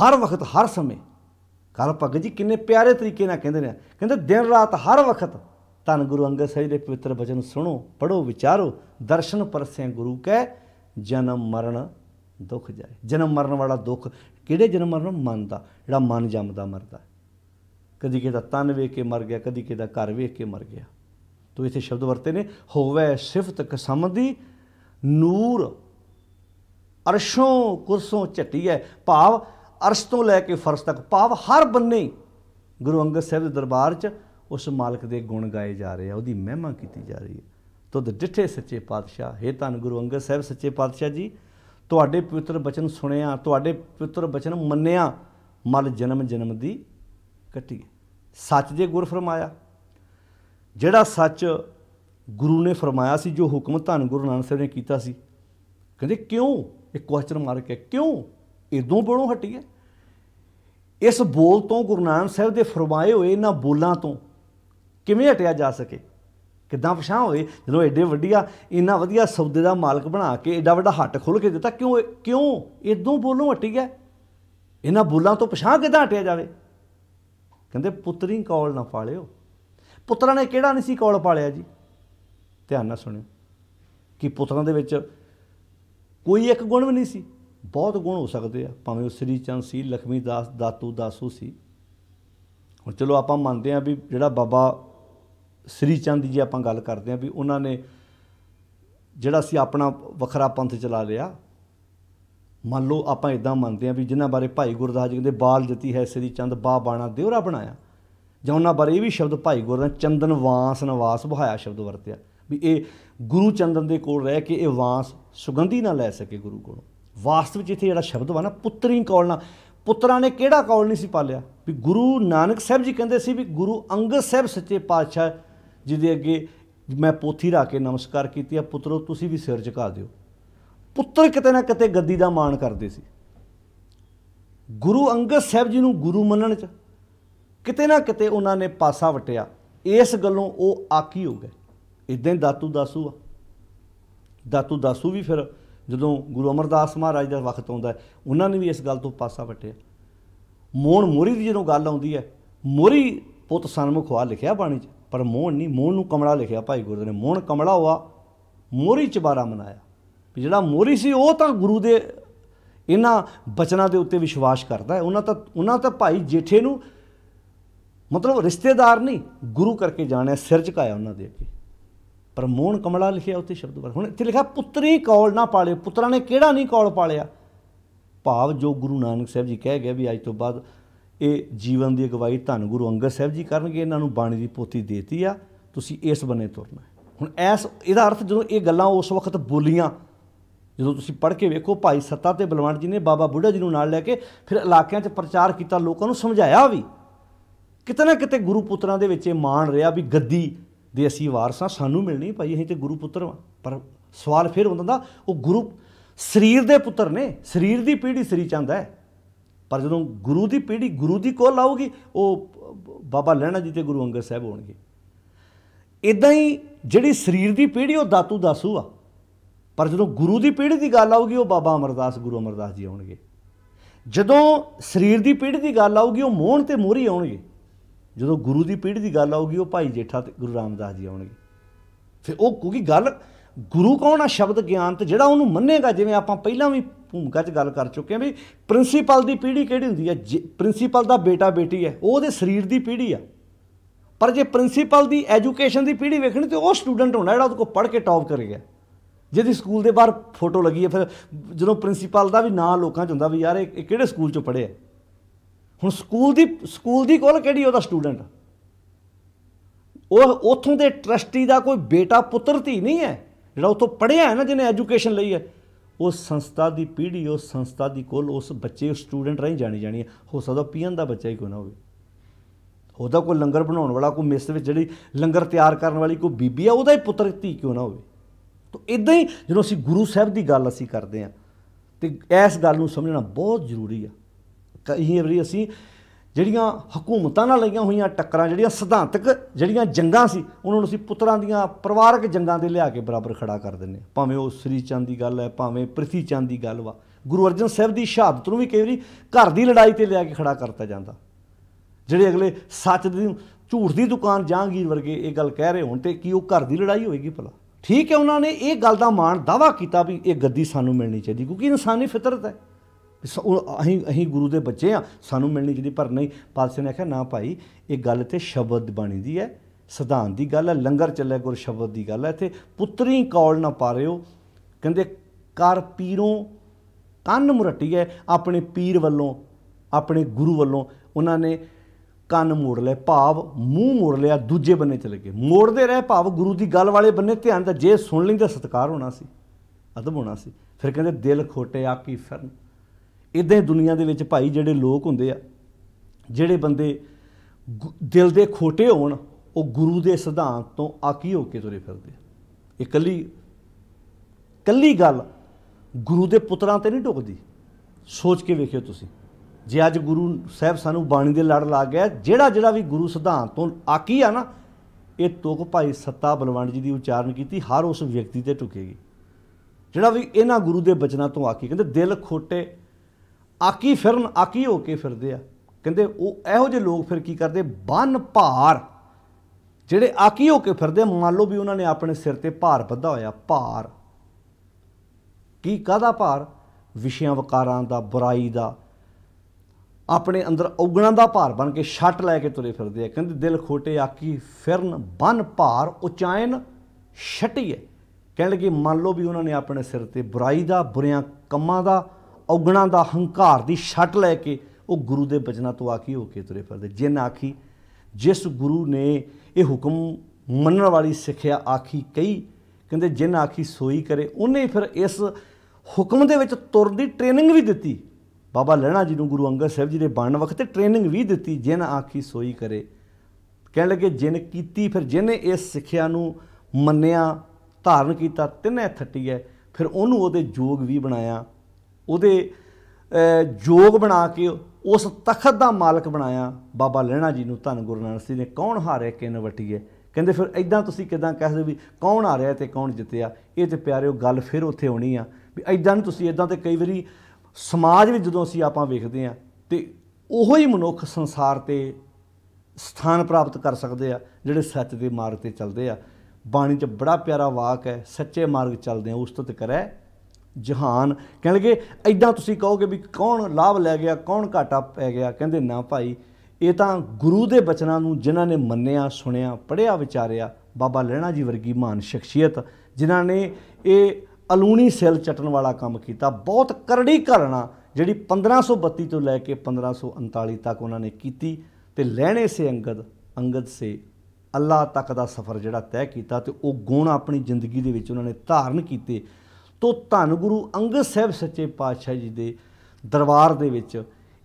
ਹਰ ਵਕਤ ਹਰ ਸਮੇਂ ਕਾਲ ਭਗਤ ਜੀ ਕਿੰਨੇ ਪਿਆਰੇ ਤਰੀਕੇ ਨਾਲ ਕਹਿੰਦੇ ਨੇ ਕਹਿੰਦੇ ਦਿਨ ਰਾਤ ਹਰ ਵਕਤ ਤਨ ਗੁਰੂ ਅੰਗਦ ਸਾਹਿਬ ਦੇ ਪਵਿੱਤਰ ਬਚਨ ਸੁਣੋ ਪੜੋ ਵਿਚਾਰੋ ਦਰਸ਼ਨ ਪਰਸੇ ਗੁਰੂ ਕੈ ਜਨਮ ਮਰਨ ਦੁੱਖ ਜਾਏ ਜਨਮ ਮਰਨ ਵਾਲਾ ਦੁੱਖ ਕਿਹੜੇ ਜਨਮ ਮਰਨ ਮਨ ਦਾ ਜਿਹੜਾ ਮਨ ਜੰਮਦਾ ਮਰਦਾ ਕਦੀ ਕਿਹਦਾ ਤਨ ਵੇਖ ਕੇ ਮਰ ਗਿਆ ਕਦੀ ਕਿਹਦਾ ਘਰ ਵੇਖ ਕੇ ਮਰ ਗਿਆ ਤੋ ਇਥੇ ਸ਼ਬਦ ਵਰਤੇ ਨੇ ਹੋਵੇ ਸਿਫਤ ਕਸਮ ਦੀ ਨੂਰ ਅਰਸ਼ੋਂ ਕੁਰਸੋਂ ਛੱਟੀ ਹੈ ਭਾਵ ਅਰਸ਼ ਤੋਂ ਲੈ ਕੇ ਫਰਸ਼ ਤੱਕ ਭਾਵ ਹਰ ਬੰਨੇ ਗੁਰੂ ਅੰਗਦ ਸਾਹਿਬ ਦੇ ਦਰਬਾਰ 'ਚ ਉਸ ਮਾਲਕ ਦੇ ਗੁਣ ਗਾਏ ਜਾ ਰਹੇ ਆ ਉਹਦੀ ਮਹਿਮਾ ਕੀਤੀ ਜਾ ਰਹੀ ਹੈ ਤੁਧ ਡਿਠੇ ਸੱਚੇ ਪਾਤਸ਼ਾਹ ਹੇ ਧੰਨ ਗੁਰੂ ਅੰਗਦ ਸਾਹਿਬ ਸੱਚੇ ਪਾਤਸ਼ਾਹ ਜੀ ਤੁਹਾਡੇ ਪਵਿੱਤਰ ਬਚਨ ਸੁਣਿਆ ਤੁਹਾਡੇ ਪਵਿੱਤਰ ਬਚਨ ਮੰਨਿਆ ਮਲ ਜਨਮ ਜਨਮ ਦੀ ਕੱਟੀ ਸੱਚ ਦੇ ਗੁਰ ਫਰਮਾਇਆ ਜਿਹੜਾ ਸੱਚ ਗੁਰੂ ਨੇ ਫਰਮਾਇਆ ਸੀ ਜੋ ਹੁਕਮ ਧੰਨ ਗੁਰੂ ਨਾਨਕ ਸਾਹਿਬ ਨੇ ਕੀਤਾ ਸੀ ਕਹਿੰਦੇ ਕਿਉਂ ਇਹ ਕੁਐਸਚਨ ਮਾਰ ਕੇ ਕਿਉਂ ਇਦੋਂ ਬੜੋਂ ਹੈ ਇਸ ਬੋਲ ਤੋਂ ਗੁਰੂ ਨਾਨਕ ਸਾਹਿਬ ਦੇ ਫਰਮਾਏ ਹੋਏ ਇਹਨਾਂ ਬੋਲਾਂ ਤੋਂ ਕਿਵੇਂ ਹਟਿਆ ਜਾ ਸਕੇ ਕਿੱਦਾਂ ਪਛਾਣ ਹੋਏ ਜਦੋਂ ਐਡੇ ਵੱਡਿਆ ਇੰਨਾ ਵਧੀਆ ਸੌਦੇ ਦਾ ਮਾਲਕ ਬਣਾ ਕੇ ਐਡਾ ਵੱਡਾ ਹੱਟ ਖੁੱਲ ਕੇ ਦਿੱਤਾ ਕਿਉਂ ਕਿਉਂ ਇਦੋਂ ਬੋਲੋਂ ਹਟੀ ਗਿਆ ਇਹਨਾਂ ਬੋਲਾਂ ਤੋਂ ਪਛਾਣ ਕਿੱਦਾਂ ਹਟਿਆ ਜਾਵੇ ਕਹਿੰਦੇ ਪੁੱਤਰੀ ਕੌਲ ਨਾ ਪਾਲਿਓ ਪੁੱਤਰਾਂ ਨੇ ਕਿਹੜਾ ਨਹੀਂ ਸੀ ਕੌਲ ਪਾਲਿਆ ਜੀ ਧਿਆਨ ਨਾਲ ਸੁਣਿਓ ਕਿ ਪੁੱਤਰਾਂ ਦੇ ਵਿੱਚ ਕੋਈ ਇੱਕ ਗੁਣ ਵੀ ਨਹੀਂ ਸੀ ਬਹੁਤ ਗੁਣ ਹੋ ਸਕਦੇ ਆ ਭਾਵੇਂ ਉਹ ਸ੍ਰੀ ਚੰਦ ਸੀ ਲਖਮੀ ਦਾਸ ਦਾਤੂ ਦਾਸੂ ਸੀ ਹੁਣ ਚਲੋ ਆਪਾਂ ਮੰਨਦੇ ਆ ਵੀ ਜਿਹੜਾ ਬਾਬਾ ਸ੍ਰੀ ਚੰਦ ਜੀ ਆਪਾਂ ਗੱਲ ਕਰਦੇ ਆ ਵੀ ਉਹਨਾਂ ਨੇ ਜਿਹੜਾ ਸੀ ਆਪਣਾ ਵੱਖਰਾ ਪੰਥ ਚਲਾ ਲਿਆ ਮੰਨ ਲਓ ਆਪਾਂ ਇਦਾਂ ਮੰਨਦੇ ਆ ਵੀ ਜਿਨ੍ਹਾਂ ਬਾਰੇ ਭਾਈ ਗੁਰਦਾਸ ਜੀ ਕਹਿੰਦੇ ਬਾਲ ਦਿੱਤੀ ਹੈ ਸ੍ਰੀ ਚੰਦ ਬਾ ਬਾਣਾ ਦਿਉਰਾ ਬਣਾਇਆ ਜਾਂ ਉਹਨਾਂ ਬਾਰੇ ਇਹ ਵੀ ਸ਼ਬਦ ਭਾਈ ਗੁਰਦਾਸ ਚੰਦਨ ਵਾਸ ਨਵਾਸ ਬਹਾਇਆ ਸ਼ਬਦ ਵਰਤਿਆ ਵੀ ਇਹ ਗੁਰੂ ਚੰਦਨ ਦੇ ਕੋਲ ਰਹਿ ਕੇ ਇਹ ਵਾਸ ਸੁਗੰਧੀ ਨਾ ਲੈ ਸਕੇ ਗੁਰੂ ਕੋਲ ਵਾਸਤਵ ਵਿੱਚ ਇੱਥੇ ਜਿਹੜਾ ਸ਼ਬਦ ਵਾ ਨਾ ਪੁੱਤਰੀ ਕੌਲਣਾ ਪੁੱਤਰਾਂ ਨੇ ਕਿਹੜਾ ਕੌਲ ਨਹੀਂ ਸੀ ਪਾਲਿਆ ਵੀ ਗੁਰੂ ਨਾਨਕ ਸਾਹਿਬ ਜੀ ਕਹਿੰਦੇ ਸੀ ਵੀ ਗੁਰੂ ਅੰਗਦ ਸਾਹਿਬ ਸੱਚੇ ਪਾਤਸ਼ਾਹ ਜਿਹਦੇ ਅੱਗੇ ਮੈਂ ਪੋਥੀ ਰਾ ਕੇ ਨਮਸਕਾਰ ਕੀਤੀ ਆ ਪੁੱਤਰੋ ਤੁਸੀਂ ਵੀ ਸਿਰ ਝੁਕਾ ਦਿਓ ਪੁੱਤਰ ਕਿਤੇ ਨਾ ਕਿਤੇ ਗੱਦੀ ਦਾ ਮਾਣ ਕਰਦੇ ਸੀ ਗੁਰੂ ਅੰਗਦ ਸਾਹਿਬ ਜੀ ਨੂੰ ਗੁਰੂ ਮੰਨਣ ਚ ਕਿਤੇ ਨਾ ਕਿਤੇ ਉਹਨਾਂ ਨੇ ਪਾਸਾ ਵਟਿਆ ਇਸ ਗੱਲੋਂ ਉਹ ਆਕੀ ਹੋ ਗਏ ਇਦਾਂ ਹੀ ਦਾਤੂ ਦਾਸੂ ਆ ਦਾਤੂ ਦਾਸੂ ਵੀ ਫਿਰ ਜਦੋਂ ਗੁਰੂ ਅਮਰਦਾਸ ਮਹਾਰਾਜ ਦਾ ਵਕਤ ਆਉਂਦਾ ਉਹਨਾਂ ਨੇ ਵੀ ਇਸ ਗੱਲ ਤੋਂ ਪਾਸਾ ਵਟਿਆ ਮੋਹਣ ਮੋਰੀ ਦੀ ਜਦੋਂ ਗੱਲ ਆਉਂਦੀ ਹੈ ਮੋਰੀ ਪੁੱਤ ਸਨਮੁਖ ਹੋਆ ਲਿਖਿਆ ਬਾਣੀ 'ਚ ਪਰ ਮੋਹਣ ਨਹੀਂ ਮੋਹਣ ਨੂੰ ਕਮਲਾ ਲਿਖਿਆ ਭਾਈ ਗੁਰਦੇ ਨੇ ਮੋਹਣ ਕਮਲਾ ਹੋਆ ਮੋਰੀ ਚਬਾਰਾ ਮਨਾਇਆ ਜਿਹੜਾ ਮੋਰੀ ਸੀ ਉਹ ਤਾਂ ਗੁਰੂ ਦੇ ਇਹਨਾਂ ਬਚਨਾਂ ਦੇ ਉੱਤੇ ਵਿਸ਼ਵਾਸ ਕਰਦਾ ਹੈ ਉਹਨਾਂ ਤਾਂ ਉਹਨਾਂ ਤਾਂ ਭਾਈ ਜੇਠੇ ਨੂੰ ਮਤਲਬ ਰਿਸ਼ਤੇਦਾਰ ਨਹੀਂ ਗੁਰੂ ਕਰਕੇ ਜਾਣਿਆ ਸਿਰ ਝੁਕਾਇਆ ਉਹਨਾਂ ਦੇ ਅੱਗੇ ਪਰ ਮੋਹਣ ਕਮਲਾ ਲਿਖਿਆ ਉੱਤੇ ਸ਼ਬਦ ਪਰ ਹੁਣ ਇੱਥੇ ਲਿਖਿਆ ਪੁੱਤਰੀ ਕੌਲ ਨਾ ਪਾਲੇ ਪੁੱਤਰਾਂ ਨੇ ਕਿਹੜਾ ਨਹੀਂ ਕੌਲ ਪਾਲਿਆ ਭਾਵ ਜੋ ਗੁਰੂ ਨਾਨਕ ਸਾਹਿਬ ਜੀ ਕਹਿ ਗਏ ਵੀ ਅੱਜ ਤੋਂ ਬਾਅਦ ਇਹ ਜੀਵਨ ਦੀ ਅਗਵਾਈ ਧੰਨ ਗੁਰੂ ਅੰਗਦ ਸਾਹਿਬ ਜੀ ਕਰਨਗੇ ਇਹਨਾਂ ਨੂੰ ਬਾਣੀ ਦੀ ਪੋਥੀ ਦੇਤੀ ਆ ਤੁਸੀਂ ਇਸ ਬਨੇ ਤੁਰਨਾ ਹੁਣ ਐਸ ਇਹਦਾ ਅਰਥ ਜਦੋਂ ਇਹ ਗੱਲਾਂ ਉਸ ਵਕਤ ਬੋਲੀਆਂ ਜਦੋਂ ਤੁਸੀਂ ਪੜ੍ਹ ਕੇ ਵੇਖੋ ਭਾਈ ਸੱਤਾ ਤੇ ਬਲਵੰਤ ਜੀ ਨੇ ਬਾਬਾ ਬੁੱਢਾ ਜੀ ਨੂੰ ਨਾਲ ਲੈ ਕੇ ਫਿਰ ਇਲਾਕਿਆਂ 'ਚ ਪ੍ਰਚਾਰ ਕੀਤਾ ਲੋਕਾਂ ਨੂੰ ਸਮਝਾਇਆ ਵੀ ਕਿਤਨਾ ਕਿਤੇ ਗੁਰੂ ਪੁੱਤਰਾਂ ਦੇ ਵਿੱਚ ਇਹ ਮਾਣ ਰਿਹਾ ਵੀ ਗੱਦੀ ਦੇ ਅਸੀਂ ਵਾਰਸਾਂ ਸਾਨੂੰ ਮਿਲਣੀ ਭਾਈ ਅਸੀਂ ਤੇ ਗੁਰੂ ਪੁੱਤਰ ਵਾਂ ਪਰ ਸਵਾਲ ਫਿਰ ਹੁੰਦਾ ਉਹ ਗੁਰੂ ਸਰੀਰ ਦੇ ਪੁੱਤਰ ਨੇ ਸਰੀਰ ਦੀ ਪੀੜੀ ਸ੍ਰੀ ਚੰਦ ਹੈ ਪਰ ਜਦੋਂ ਗੁਰੂ ਦੀ ਪੀੜ੍ਹੀ ਗੁਰੂ ਦੀ ਕੋਲ ਆਊਗੀ ਉਹ ਬਾਬਾ ਲਹਿਣਾ ਜੀ ਤੇ ਗੁਰੂ ਅੰਗਦ ਸਾਹਿਬ ਹੋਣਗੇ ਇਦਾਂ ਹੀ ਜਿਹੜੀ ਸਰੀਰ ਦੀ ਪੀੜ੍ਹੀ ਉਹ ਦਾਤੂ ਦਾਸੂ ਆ ਪਰ ਜਦੋਂ ਗੁਰੂ ਦੀ ਪੀੜ੍ਹੀ ਦੀ ਗੱਲ ਆਊਗੀ ਉਹ ਬਾਬਾ ਅਮਰਦਾਸ ਗੁਰੂ ਅਮਰਦਾਸ ਜੀ ਆਉਣਗੇ ਜਦੋਂ ਸਰੀਰ ਦੀ ਪੀੜ੍ਹੀ ਦੀ ਗੱਲ ਆਊਗੀ ਉਹ ਮੋਹਣ ਤੇ ਮੋਰੀ ਆਉਣਗੇ ਜਦੋਂ ਗੁਰੂ ਦੀ ਪੀੜ੍ਹੀ ਦੀ ਗੱਲ ਆਊਗੀ ਉਹ ਭਾਈ ਜੇਠਾ ਤੇ ਗੁਰੂ ਰਾਮਦਾਸ ਜੀ ਆਉਣਗੇ ਫਿਰ ਉਹ ਕੋਈ ਗੱਲ ਗੁਰੂ ਕੌਣ ਆ ਸ਼ਬਦ ਗਿਆਨ ਤੇ ਜਿਹੜਾ ਉਹਨੂੰ ਮੰਨੇਗਾ ਜਿਵੇਂ ਆਪਾਂ ਪਹਿਲਾਂ ਵੀ ਭੂਮਿਕਾ 'ਚ ਗੱਲ ਕਰ ਚੁੱਕੇ ਆ ਵੀ ਪ੍ਰਿੰਸੀਪਲ ਦੀ ਪੀੜ੍ਹੀ ਕਿਹੜੀ ਹੁੰਦੀ ਹੈ ਪ੍ਰਿੰਸੀਪਲ ਦਾ ਬੇਟਾ ਬੇਟੀ ਹੈ ਉਹ ਉਹਦੇ ਸਰੀਰ ਦੀ ਪੀੜ੍ਹੀ ਆ ਪਰ ਜੇ ਪ੍ਰਿੰਸੀਪਲ ਦੀ ਐਜੂਕੇਸ਼ਨ ਦੀ ਪੀੜ੍ਹੀ ਵੇਖਣੀ ਤੇ ਉਹ ਸਟੂਡੈਂਟ ਹੋਣਾ ਜਿਹੜਾ ਉਹਦੇ ਕੋਲ ਪੜ੍ਹ ਕੇ ਟੌਪ ਕਰ ਗਿਆ ਜਿਹਦੀ ਸਕੂਲ ਦੇ ਬਾਹਰ ਫੋਟੋ ਲੱਗੀ ਹੈ ਫਿਰ ਜਦੋਂ ਪ੍ਰਿੰਸੀਪਲ ਦਾ ਵੀ ਨਾਂ ਲੋਕਾਂ 'ਚ ਹੁੰਦਾ ਵੀ ਯਾਰ ਇਹ ਕਿਹੜੇ ਸਕੂਲ 'ਚੋਂ ਪੜ੍ਹਿਆ ਹੁਣ ਸਕੂਲ ਦੀ ਸਕੂਲ ਦੀ ਕੋਲ ਕਿਹੜੀ ਉਹਦਾ ਸਟੂਡੈਂਟ ਉਹ ਉਥੋਂ ਦੇ ਟਰਸਟੀ ਦਾ ਕੋਈ ਬੇਟਾ ਪੁੱਤਰ ਧੀ ਨਹੀਂ ਹੈ ਜਿਹੜਾ ਉਥੋਂ ਪੜਿਆ ਹੈ ਨਾ ਜਿਹਨੇ ਐਜੂਕੇਸ਼ਨ ਲਈ ਹੈ ਉਸ ਸੰਸਥਾ ਦੀ ਪੀੜ੍ਹੀ ਉਸ ਸੰਸਥਾ ਦੀ ਕੋਲ ਉਸ ਬੱਚੇ ਉਸ ਸਟੂਡੈਂਟ ਰਹੀ ਜਾਣੀ ਜਾਣੀ ਹੈ ਹੋ ਸਕਦਾ ਪੀਣ ਦਾ ਬੱਚਾ ਹੀ ਕੋ ਨਾ ਹੋਵੇ ਉਹਦਾ ਕੋਈ ਲੰਗਰ ਬਣਾਉਣ ਵਾਲਾ ਕੋਈ ਮਿਸ ਵਿੱਚ ਜਿਹੜੀ ਲੰਗਰ ਤਿਆਰ ਕਰਨ ਵਾਲੀ ਕੋਈ ਬੀਬੀ ਆ ਉਹਦਾ ਹੀ ਪੁੱਤਰ ਧੀ ਕਿਉਂ ਨਾ ਹੋਵੇ ਤਾਂ ਇਦਾਂ ਹੀ ਜਦੋਂ ਅਸੀਂ ਗੁਰੂ ਸਾਹਿਬ ਦੀ ਗੱਲ ਅਸੀਂ ਕਰਦੇ ਆ ਤੇ ਇਸ ਗੱਲ ਨੂੰ ਸਮਝਣਾ ਬਹੁਤ ਜ਼ਰੂਰੀ ਆ ਕਈ ਵਾਰੀ ਅਸੀਂ ਜਿਹੜੀਆਂ ਹਕੂਮਤਾਂ ਨਾਲ ਲਈਆਂ ਹੋਈਆਂ ਟੱਕਰਾਂ ਜਿਹੜੀਆਂ ਸਿਧਾਂਤਕ ਜਿਹੜੀਆਂ ਜੰਗਾਂ ਸੀ ਉਹਨਾਂ ਨੂੰ ਅਸੀਂ ਪੁੱਤਰਾਂ ਦੀਆਂ ਪਰਿਵਾਰਕ ਜੰਗਾਂ ਦੇ ਲਿਆ ਕੇ ਬਰਾਬਰ ਖੜਾ ਕਰ ਦਿੰਨੇ ਭਾਵੇਂ ਉਹ ਸ੍ਰੀ ਚੰਦ ਦੀ ਗੱਲ ਹੈ ਭਾਵੇਂ ਪ੍ਰਿਥੀ ਚੰਦ ਦੀ ਗੱਲ ਵਾ ਗੁਰੂ ਅਰਜਨ ਸਾਹਿਬ ਦੀ ਸ਼ਹਾਦਤ ਨੂੰ ਵੀ ਕਈ ਵਾਰੀ ਘਰ ਦੀ ਲੜਾਈ ਤੇ ਲਿਆ ਕੇ ਖੜਾ ਕਰਤਾ ਜਾਂਦਾ ਜਿਹੜੇ ਅਗਲੇ ਸੱਚ ਦੀ ਝੂਠ ਦੀ ਦੁਕਾਨ ਜਹਾਂਗੀਰ ਵਰਗੇ ਇਹ ਗੱਲ ਕਹਿ ਰਹੇ ਹੁਣ ਤੇ ਕੀ ਉਹ ਘਰ ਦੀ ਲੜਾਈ ਹੋਏਗੀ ਭਲਾ ਠੀਕ ਹੈ ਉਹਨਾਂ ਨੇ ਇਹ ਗੱਲ ਦਾ ਮਾਣ ਦਾਵਾ ਕੀਤਾ ਵੀ ਇਹ ਗੱਦੀ ਸਾਨੂੰ ਮਿਲਣੀ ਚਾਹੀਦੀ ਕਿਉਂਕਿ ਇਨਸਾਨੀ ਫਿਤਰਤ ਹੈ ਅਸੀਂ ਅਸੀਂ ਗੁਰੂ ਦੇ ਬੱਚੇ ਆ ਸਾਨੂੰ ਮਿਲਣੀ ਜਿਹੜੀ ਪਰ ਨਹੀਂ ਪਾਲਸੇ ਨੇ ਆਖਿਆ ਨਾ ਭਾਈ ਇਹ ਗੱਲ ਤੇ ਸ਼ਬਦ ਬਾਣੀ ਦੀ ਹੈ ਸਿਧਾਂਤ ਦੀ ਗੱਲ ਹੈ ਲੰਗਰ ਚੱਲੇ ਗੁਰ ਸ਼ਬਦ ਦੀ ਗੱਲ ਹੈ ਇੱਥੇ ਪੁੱਤਰੀ ਕੌਲ ਨਾ ਰਿਓ ਕਹਿੰਦੇ ਕਰ ਪੀਰੋਂ ਕੰਨ ਮੁਰੱਟੀ ਹੈ ਆਪਣੇ ਪੀਰ ਵੱਲੋਂ ਆਪਣੇ ਗੁਰੂ ਵੱਲੋਂ ਉਹਨਾਂ ਨੇ ਕੰਨ ਮੋੜ ਲਏ ਭਾਵ ਮੂੰਹ ਮੋੜ ਲਿਆ ਦੂਜੇ ਬੰਨੇ ਚਲੇ ਗਏ ਮੋੜਦੇ ਰਹੇ ਭਾਵ ਗੁਰੂ ਦੀ ਗੱਲ ਵਾਲੇ ਬੰਨੇ ਧਿਆਨ ਦਾ ਜੇ ਸੁਣ ਤਾਂ ਸਤਕਾਰ ਹੋਣਾ ਸੀ ਅਦਬ ਹੋਣਾ ਸੀ ਫਿਰ ਕਹਿੰਦੇ ਦਿਲ ਖੋਟੇ ਕੀ ਫਿਰਨ ਇਦਾਂ ਦੁਨੀਆ ਦੇ ਵਿੱਚ ਭਾਈ ਜਿਹੜੇ ਲੋਕ ਹੁੰਦੇ ਆ ਜਿਹੜੇ ਬੰਦੇ ਦਿਲ ਦੇ ਖੋਟੇ ਹੋਣ ਉਹ ਗੁਰੂ ਦੇ ਸਿਧਾਂਤ ਤੋਂ ਆਕੀ ਹੋ ਕੇ ਤੁਰੇ ਫਿਰਦੇ ਆ ਇਹ ਕੱਲੀ ਕੱਲੀ ਗੱਲ ਗੁਰੂ ਦੇ ਪੁੱਤਰਾਂ ਤੇ ਨਹੀਂ ਟੁਕਦੀ ਸੋਚ ਕੇ ਵੇਖਿਓ ਤੁਸੀਂ ਜੇ ਅੱਜ ਗੁਰੂ ਸਾਹਿਬ ਸਾਨੂੰ ਬਾਣੀ ਦੇ ਲੜ ਲਾ ਗਿਆ ਜਿਹੜਾ ਜਿਹੜਾ ਵੀ ਗੁਰੂ ਸਿਧਾਂਤ ਤੋਂ ਆਕੀ ਆ ਨਾ ਇਹ ਤੁਕ ਭਾਈ ਸੱਤਾ ਬਲਵੰਡ ਜੀ ਦੀ ਉਚਾਰਨ ਕੀਤੀ ਹਰ ਉਸ ਵਿਅਕਤੀ ਤੇ ਟੁਕੇਗੀ ਜਿਹੜਾ ਵੀ ਇਹਨਾਂ ਗੁਰੂ ਦੇ ਬਚਨਾਂ ਤੋਂ ਆਕੀ ਕਹਿੰਦੇ ਦਿਲ ਖੋਟੇ ਆਕੀ ਫਿਰਨ ਆਕੀ ਹੋ ਕੇ ਫਿਰਦੇ ਆ ਕਹਿੰਦੇ ਉਹ ਇਹੋ ਜਿਹੇ ਲੋਕ ਫਿਰ ਕੀ ਕਰਦੇ ਬੰਨ ਭਾਰ ਜਿਹੜੇ ਆਕੀ ਹੋ ਕੇ ਫਿਰਦੇ ਮੰਨ ਲਓ ਵੀ ਉਹਨਾਂ ਨੇ ਆਪਣੇ ਸਿਰ ਤੇ ਭਾਰ ਬੱਧਾ ਹੋਇਆ ਭਾਰ ਕੀ ਕਾਦਾ ਭਾਰ ਵਿਸ਼ਿਆਂ ਵਕਾਰਾਂ ਦਾ ਬੁਰਾਈ ਦਾ ਆਪਣੇ ਅੰਦਰ ਔਗਣਾਂ ਦਾ ਭਾਰ ਬਣ ਕੇ ਛੱਟ ਲੈ ਕੇ ਤੁਰੇ ਫਿਰਦੇ ਆ ਕਹਿੰਦੇ ਦਿਲ ਖੋਟੇ ਆਕੀ ਫਿਰਨ ਬਨ ਭਾਰ ਉਚਾਇਨ ਛਟੀਏ ਕਹਿਣ ਲੱਗੇ ਮੰਨ ਲਓ ਵੀ ਉਹਨਾਂ ਨੇ ਆਪਣੇ ਸਿਰ ਤੇ ਬੁਰਾਈ ਦਾ ਬੁਰਿਆਂ ਕੰਮਾਂ ਦਾ ਔਗਣਾ ਦਾ ਹੰਕਾਰ ਦੀ ਛੱਟ ਲੈ ਕੇ ਉਹ ਗੁਰੂ ਦੇ ਬਚਨਾਂ ਤੋਂ ਆਕੀ ਹੋ ਕੇ ਤੁਰੇ ਫਿਰਦੇ ਜਿਨ ਆਖੀ ਜਿਸ ਗੁਰੂ ਨੇ ਇਹ ਹੁਕਮ ਮੰਨਣ ਵਾਲੀ ਸਿੱਖਿਆ ਆਖੀ ਕਈ ਕਹਿੰਦੇ ਜਿਨ ਆਖੀ ਸੋਈ ਕਰੇ ਉਹਨੇ ਫਿਰ ਇਸ ਹੁਕਮ ਦੇ ਵਿੱਚ ਤੁਰ ਦੀ ਟ੍ਰੇਨਿੰਗ ਵੀ ਦਿੱਤੀ ਬਾਬਾ ਲਹਿਣਾ ਜੀ ਨੂੰ ਗੁਰੂ ਅੰਗਦ ਸਾਹਿਬ ਜੀ ਦੇ ਬਾਣ ਵਕਤ ਟ੍ਰੇਨਿੰਗ ਵੀ ਦਿੱਤੀ ਜਿਨ ਆਖੀ ਸੋਈ ਕਰੇ ਕਹਿਣ ਲੱਗੇ ਜਿਨ ਕੀਤੀ ਫਿਰ ਜਿਨੇ ਇਸ ਸਿੱਖਿਆ ਨੂੰ ਮੰਨਿਆ ਧਾਰਨ ਕੀਤਾ ਤਿੰਨੇ ਥੱਟੀ ਹੈ ਫਿਰ ਉਹਨੂੰ ਉਹਦੇ ਜੋਗ ਵੀ ਬਣਾਇਆ ਉਹਦੇ ਜੋਗ ਬਣਾ ਕੇ ਉਸ ਤਖਤ ਦਾ ਮਾਲਕ ਬਣਾਇਆ ਬਾਬਾ ਲਹਿਣਾ ਜੀ ਨੂੰ ਧੰਨ ਗੁਰੂ ਨਾਨਕ ਸਿੰਘ ਨੇ ਕੌਣ ਹਾਰੇ ਕਿਨ ਵਟੀਏ ਕਹਿੰਦੇ ਫਿਰ ਐਦਾਂ ਤੁਸੀਂ ਕਿਦਾਂ ਕਹਦੇ ਵੀ ਕੌਣ ਹਾਰਿਆ ਤੇ ਕੌਣ ਜਿੱਤਿਆ ਇਹ ਤੇ ਪਿਆਰਿਓ ਗੱਲ ਫਿਰ ਉੱਥੇ ਹੋਣੀ ਆ ਵੀ ਐਦਾਂ ਨਹੀਂ ਤੁਸੀਂ ਐਦਾਂ ਤੇ ਕਈ ਵਾਰੀ ਸਮਾਜ ਵਿੱਚ ਜਦੋਂ ਅਸੀਂ ਆਪਾਂ ਵੇਖਦੇ ਆ ਤੇ ਉਹੋ ਹੀ ਮਨੁੱਖ ਸੰਸਾਰ ਤੇ ਸਥਾਨ ਪ੍ਰਾਪਤ ਕਰ ਸਕਦੇ ਆ ਜਿਹੜੇ ਸੱਚ ਦੇ ਮਾਰਗ ਤੇ ਚੱਲਦੇ ਆ ਬਾਣੀ 'ਚ ਬੜਾ ਪਿਆਰਾ ਵਾਕ ਹੈ ਸੱਚੇ ਮਾਰਗ ਚੱਲਦੇ ਆ ਉਸਤਤ ਕਰੈ ਜਹਾਨ ਕਹਿਣਗੇ ਐਦਾਂ ਤੁਸੀਂ ਕਹੋਗੇ ਵੀ ਕੌਣ ਲਾਭ ਲੈ ਗਿਆ ਕੌਣ ਘਾਟਾ ਪੈ ਗਿਆ ਕਹਿੰਦੇ ਨਾ ਭਾਈ ਇਹ ਤਾਂ ਗੁਰੂ ਦੇ ਬਚਨਾਂ ਨੂੰ ਜਿਨ੍ਹਾਂ ਨੇ ਮੰਨਿਆ ਸੁਣਿਆ ਪੜਿਆ ਵਿਚਾਰਿਆ ਬਾਬਾ ਲਹਿਣਾ ਜੀ ਵਰਗੀ ਮਹਾਨ ਸ਼ਖਸੀਅਤ ਜਿਨ੍ਹਾਂ ਨੇ ਇਹ ਅਲੂਣੀ ਸੈਲ ਚਟਣ ਵਾਲਾ ਕੰਮ ਕੀਤਾ ਬਹੁਤ ਕਰੜੀ ਘਰਣਾ ਜਿਹੜੀ 1532 ਤੋਂ ਲੈ ਕੇ 1539 ਤੱਕ ਉਹਨਾਂ ਨੇ ਕੀਤੀ ਤੇ ਲੈਣੇ ਸੇ ਅੰਗਦ ਅੰਗਦ ਸੇ ਅੱਲਾ ਤੱਕ ਦਾ ਸਫ਼ਰ ਜਿਹੜਾ ਤੈਅ ਕੀਤਾ ਤੇ ਉਹ ਗੁਣ ਆਪਣੀ ਜ਼ਿੰਦਗੀ ਦੇ ਵਿੱਚ ਉਹਨਾਂ ਨੇ ਧਾਰਨ ਕੀਤੇ ਤੋਂ ਧੰਨ ਗੁਰੂ ਅੰਗਦ ਸਾਹਿਬ ਸੱਚੇ ਪਾਤਸ਼ਾਹ ਜੀ ਦੇ ਦਰਬਾਰ ਦੇ ਵਿੱਚ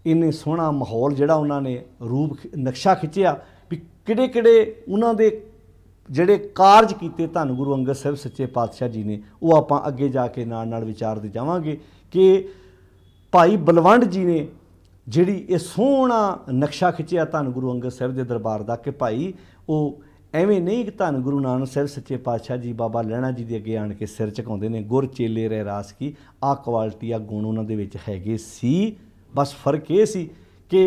ਇੰਨੇ ਸੋਹਣਾ ਮਾਹੌਲ ਜਿਹੜਾ ਉਹਨਾਂ ਨੇ ਰੂਪ ਨਕਸ਼ਾ ਖਿੱਚਿਆ ਵੀ ਕਿਹੜੇ ਕਿਹੜੇ ਉਹਨਾਂ ਦੇ ਜਿਹੜੇ ਕਾਰਜ ਕੀਤੇ ਧੰਨ ਗੁਰੂ ਅੰਗਦ ਸਾਹਿਬ ਸੱਚੇ ਪਾਤਸ਼ਾਹ ਜੀ ਨੇ ਉਹ ਆਪਾਂ ਅੱਗੇ ਜਾ ਕੇ ਨਾਲ ਨਾਲ ਵਿਚਾਰਦੇ ਜਾਵਾਂਗੇ ਕਿ ਭਾਈ ਬਲਵੰਡ ਜੀ ਨੇ ਜਿਹੜੀ ਇਹ ਸੋਹਣਾ ਨਕਸ਼ਾ ਖਿੱਚਿਆ ਧੰਨ ਗੁਰੂ ਅੰਗਦ ਸਾਹਿਬ ਦੇ ਦਰਬਾਰ ਦਾ ਕਿ ਭਾਈ ਉਹ ਐਵੇਂ ਨਹੀਂ ਕਿ ਧੰਨ ਗੁਰੂ ਨਾਨਕ ਸਾਹਿਬ ਸੱਚੇ ਪਾਤਸ਼ਾਹ ਜੀ ਬਾਬਾ ਲੈਣਾ ਜੀ ਦੇ ਅੱਗੇ ਆਣ ਕੇ ਸਿਰ ਝੁਕਾਉਂਦੇ ਨੇ ਗੁਰ ਚੇਲੇ ਰਹਿ ਰਾਸ ਕੀ ਆ ਕੁਆਲਿਟੀ ਆ ਗੁਣ ਉਹਨਾਂ ਦੇ ਵਿੱਚ ਹੈਗੇ ਸੀ ਬਸ ਫਰਕ ਇਹ ਸੀ ਕਿ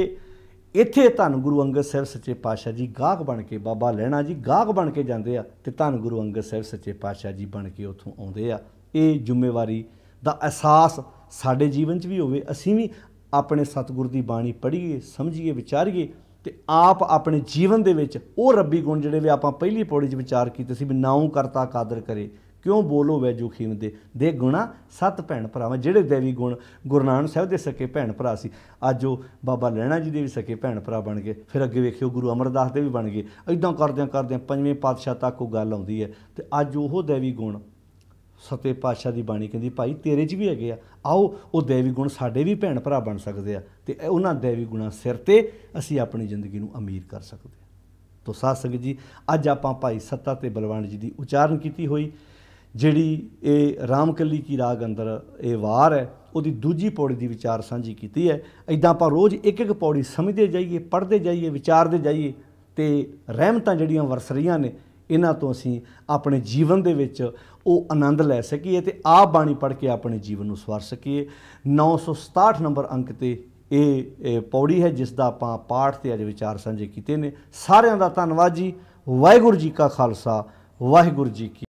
ਇੱਥੇ ਧੰਨ ਗੁਰੂ ਅੰਗਦ ਸਾਹਿਬ ਸੱਚੇ ਪਾਤਸ਼ਾਹ ਜੀ ਗਾਹਕ ਬਣ ਕੇ ਬਾਬਾ ਲੈਣਾ ਜੀ ਗਾਹਕ ਬਣ ਕੇ ਜਾਂਦੇ ਆ ਤੇ ਧੰਨ ਗੁਰੂ ਅੰਗਦ ਸਾਹਿਬ ਸੱਚੇ ਪਾਤਸ਼ਾਹ ਜੀ ਬਣ ਕੇ ਉੱਥੋਂ ਆਉਂਦੇ ਆ ਇਹ ਜ਼ਿੰਮੇਵਾਰੀ ਦਾ ਅਹਿਸਾਸ ਸਾਡੇ ਜੀਵਨ 'ਚ ਵੀ ਹੋਵੇ ਅਸੀਂ ਵੀ ਆਪਣੇ ਸਤਿਗੁਰ ਦੀ ਬਾਣੀ ਪੜ੍ਹੀਏ ਸਮਝੀਏ ਵਿਚਾਰੀਏ ਤੇ ਆਪ ਆਪਣੇ ਜੀਵਨ ਦੇ ਵਿੱਚ ਉਹ ਰੱਬੀ ਗੁਣ ਜਿਹੜੇ ਵੀ ਆਪਾਂ ਪਹਿਲੀ ਪੌੜੀ 'ਚ ਵਿਚਾਰ ਕੀਤੇ ਸੀ ਵੀ ਨਾਉ ਕਰਤਾ ਕਾਦਰ ਕਰੇ ਕਿਉਂ ਬੋਲੋ ਵੈ ਜੋ ਖੀਮਦੇ ਦੇ ਗੁਣਾ ਸਤ ਭੈਣ ਭਰਾਵਾਂ ਜਿਹੜੇ ਦੇਵੀ ਗੁਣ ਗੁਰਨਾਨ ਸਾਹਿਬ ਦੇ ਸਕੇ ਭੈਣ ਭਰਾ ਸੀ ਅੱਜ ਉਹ ਬਾਬਾ ਲੈਣਾ ਜੀ ਦੇ ਵੀ ਸਕੇ ਭੈਣ ਭਰਾ ਬਣ ਗਏ ਫਿਰ ਅੱਗੇ ਵੇਖਿਓ ਗੁਰੂ ਅਮਰਦਾਸ ਦੇ ਵੀ ਬਣ ਗਏ ਇਦਾਂ ਕਰਦਿਆਂ ਕਰਦਿਆਂ ਪੰਜਵੇਂ ਪਾਤਸ਼ਾਹ ਤੱਕ ਉਹ ਗੱਲ ਆਉਂਦੀ ਹੈ ਤੇ ਅੱਜ ਉਹ ਦੇਵੀ ਗੁਣ ਸਤੇ ਪਾਤਸ਼ਾਹ ਦੀ ਬਾਣੀ ਕਹਿੰਦੀ ਭਾਈ ਤੇਰੇ 'ਚ ਵੀ ਹੈਗੇ ਆ ਆਓ ਉਹ ਦੇਵੀ ਗੁਣ ਸਾਡੇ ਵੀ ਭੈਣ ਭਰਾ ਬਣ ਸਕਦੇ ਆ ਤੇ ਉਹਨਾਂ ਦੇਵੀ ਗੁਣਾ ਸਿਰ ਤੇ ਅਸੀਂ ਆਪਣੀ ਜ਼ਿੰਦਗੀ ਨੂੰ ਅਮੀਰ ਕਰ ਸਕਦੇ ਹਾਂ ਸਾਧ ਸੰਗਤ ਜੀ ਅੱਜ ਆਪਾਂ ਭਾਈ ਸੱਤਾ ਤੇ ਬਲਵਾਨ ਜੀ ਦੀ ਉਚਾਰਨ ਕੀਤੀ ਹੋਈ ਜਿਹੜੀ ਇਹ ਰਾਮਕਲੀ ਕੀ ਰਾਗ ਅੰਦਰ ਇਹ ਵਾਰ ਹੈ ਉਹਦੀ ਦੂਜੀ ਪੌੜੀ ਦੀ ਵਿਚਾਰ ਸਾਂਝੀ ਕੀਤੀ ਹੈ ਐਦਾਂ ਆਪਾਂ ਰੋਜ਼ ਇੱਕ ਇੱਕ ਪੌੜੀ ਸਮਝਦੇ ਜਾਈਏ ਪੜ੍ਹਦੇ ਜਾਈਏ ਵਿਚਾਰਦੇ ਜਾਈਏ ਤੇ ਰਹਿਮਤਾਂ ਜਿਹੜੀਆਂ ਵਰਸ ਰਹੀਆਂ ਨੇ ਇਹਨਾਂ ਤੋਂ ਅਸੀਂ ਆਪਣੇ ਜੀਵਨ ਦੇ ਵਿੱਚ ਉਹ ਆਨੰਦ ਲੈ ਸਕੀਏ ਤੇ ਆਪ ਬਾਣੀ ਪੜ੍ਹ ਕੇ ਆਪਣੇ ਜੀਵਨ ਨੂੰ ਸਵਾਰ ਸਕੀਏ 967 ਨੰਬਰ ਅੰਕ ਤੇ ਇਹ ਪੌੜੀ ਹੈ ਜਿਸ ਦਾ ਆਪਾਂ ਪਾਠ ਤੇ ਅੱਜ ਵਿਚਾਰ ਸਾਂਝੇ ਕੀਤੇ ਨੇ ਸਾਰਿਆਂ ਦਾ ਧੰਨਵਾਦ ਜੀ ਵਾਹਿਗੁਰੂ ਜੀ ਕਾ ਖਾਲਸਾ ਵਾਹਿਗੁਰੂ ਜੀ ਕੀ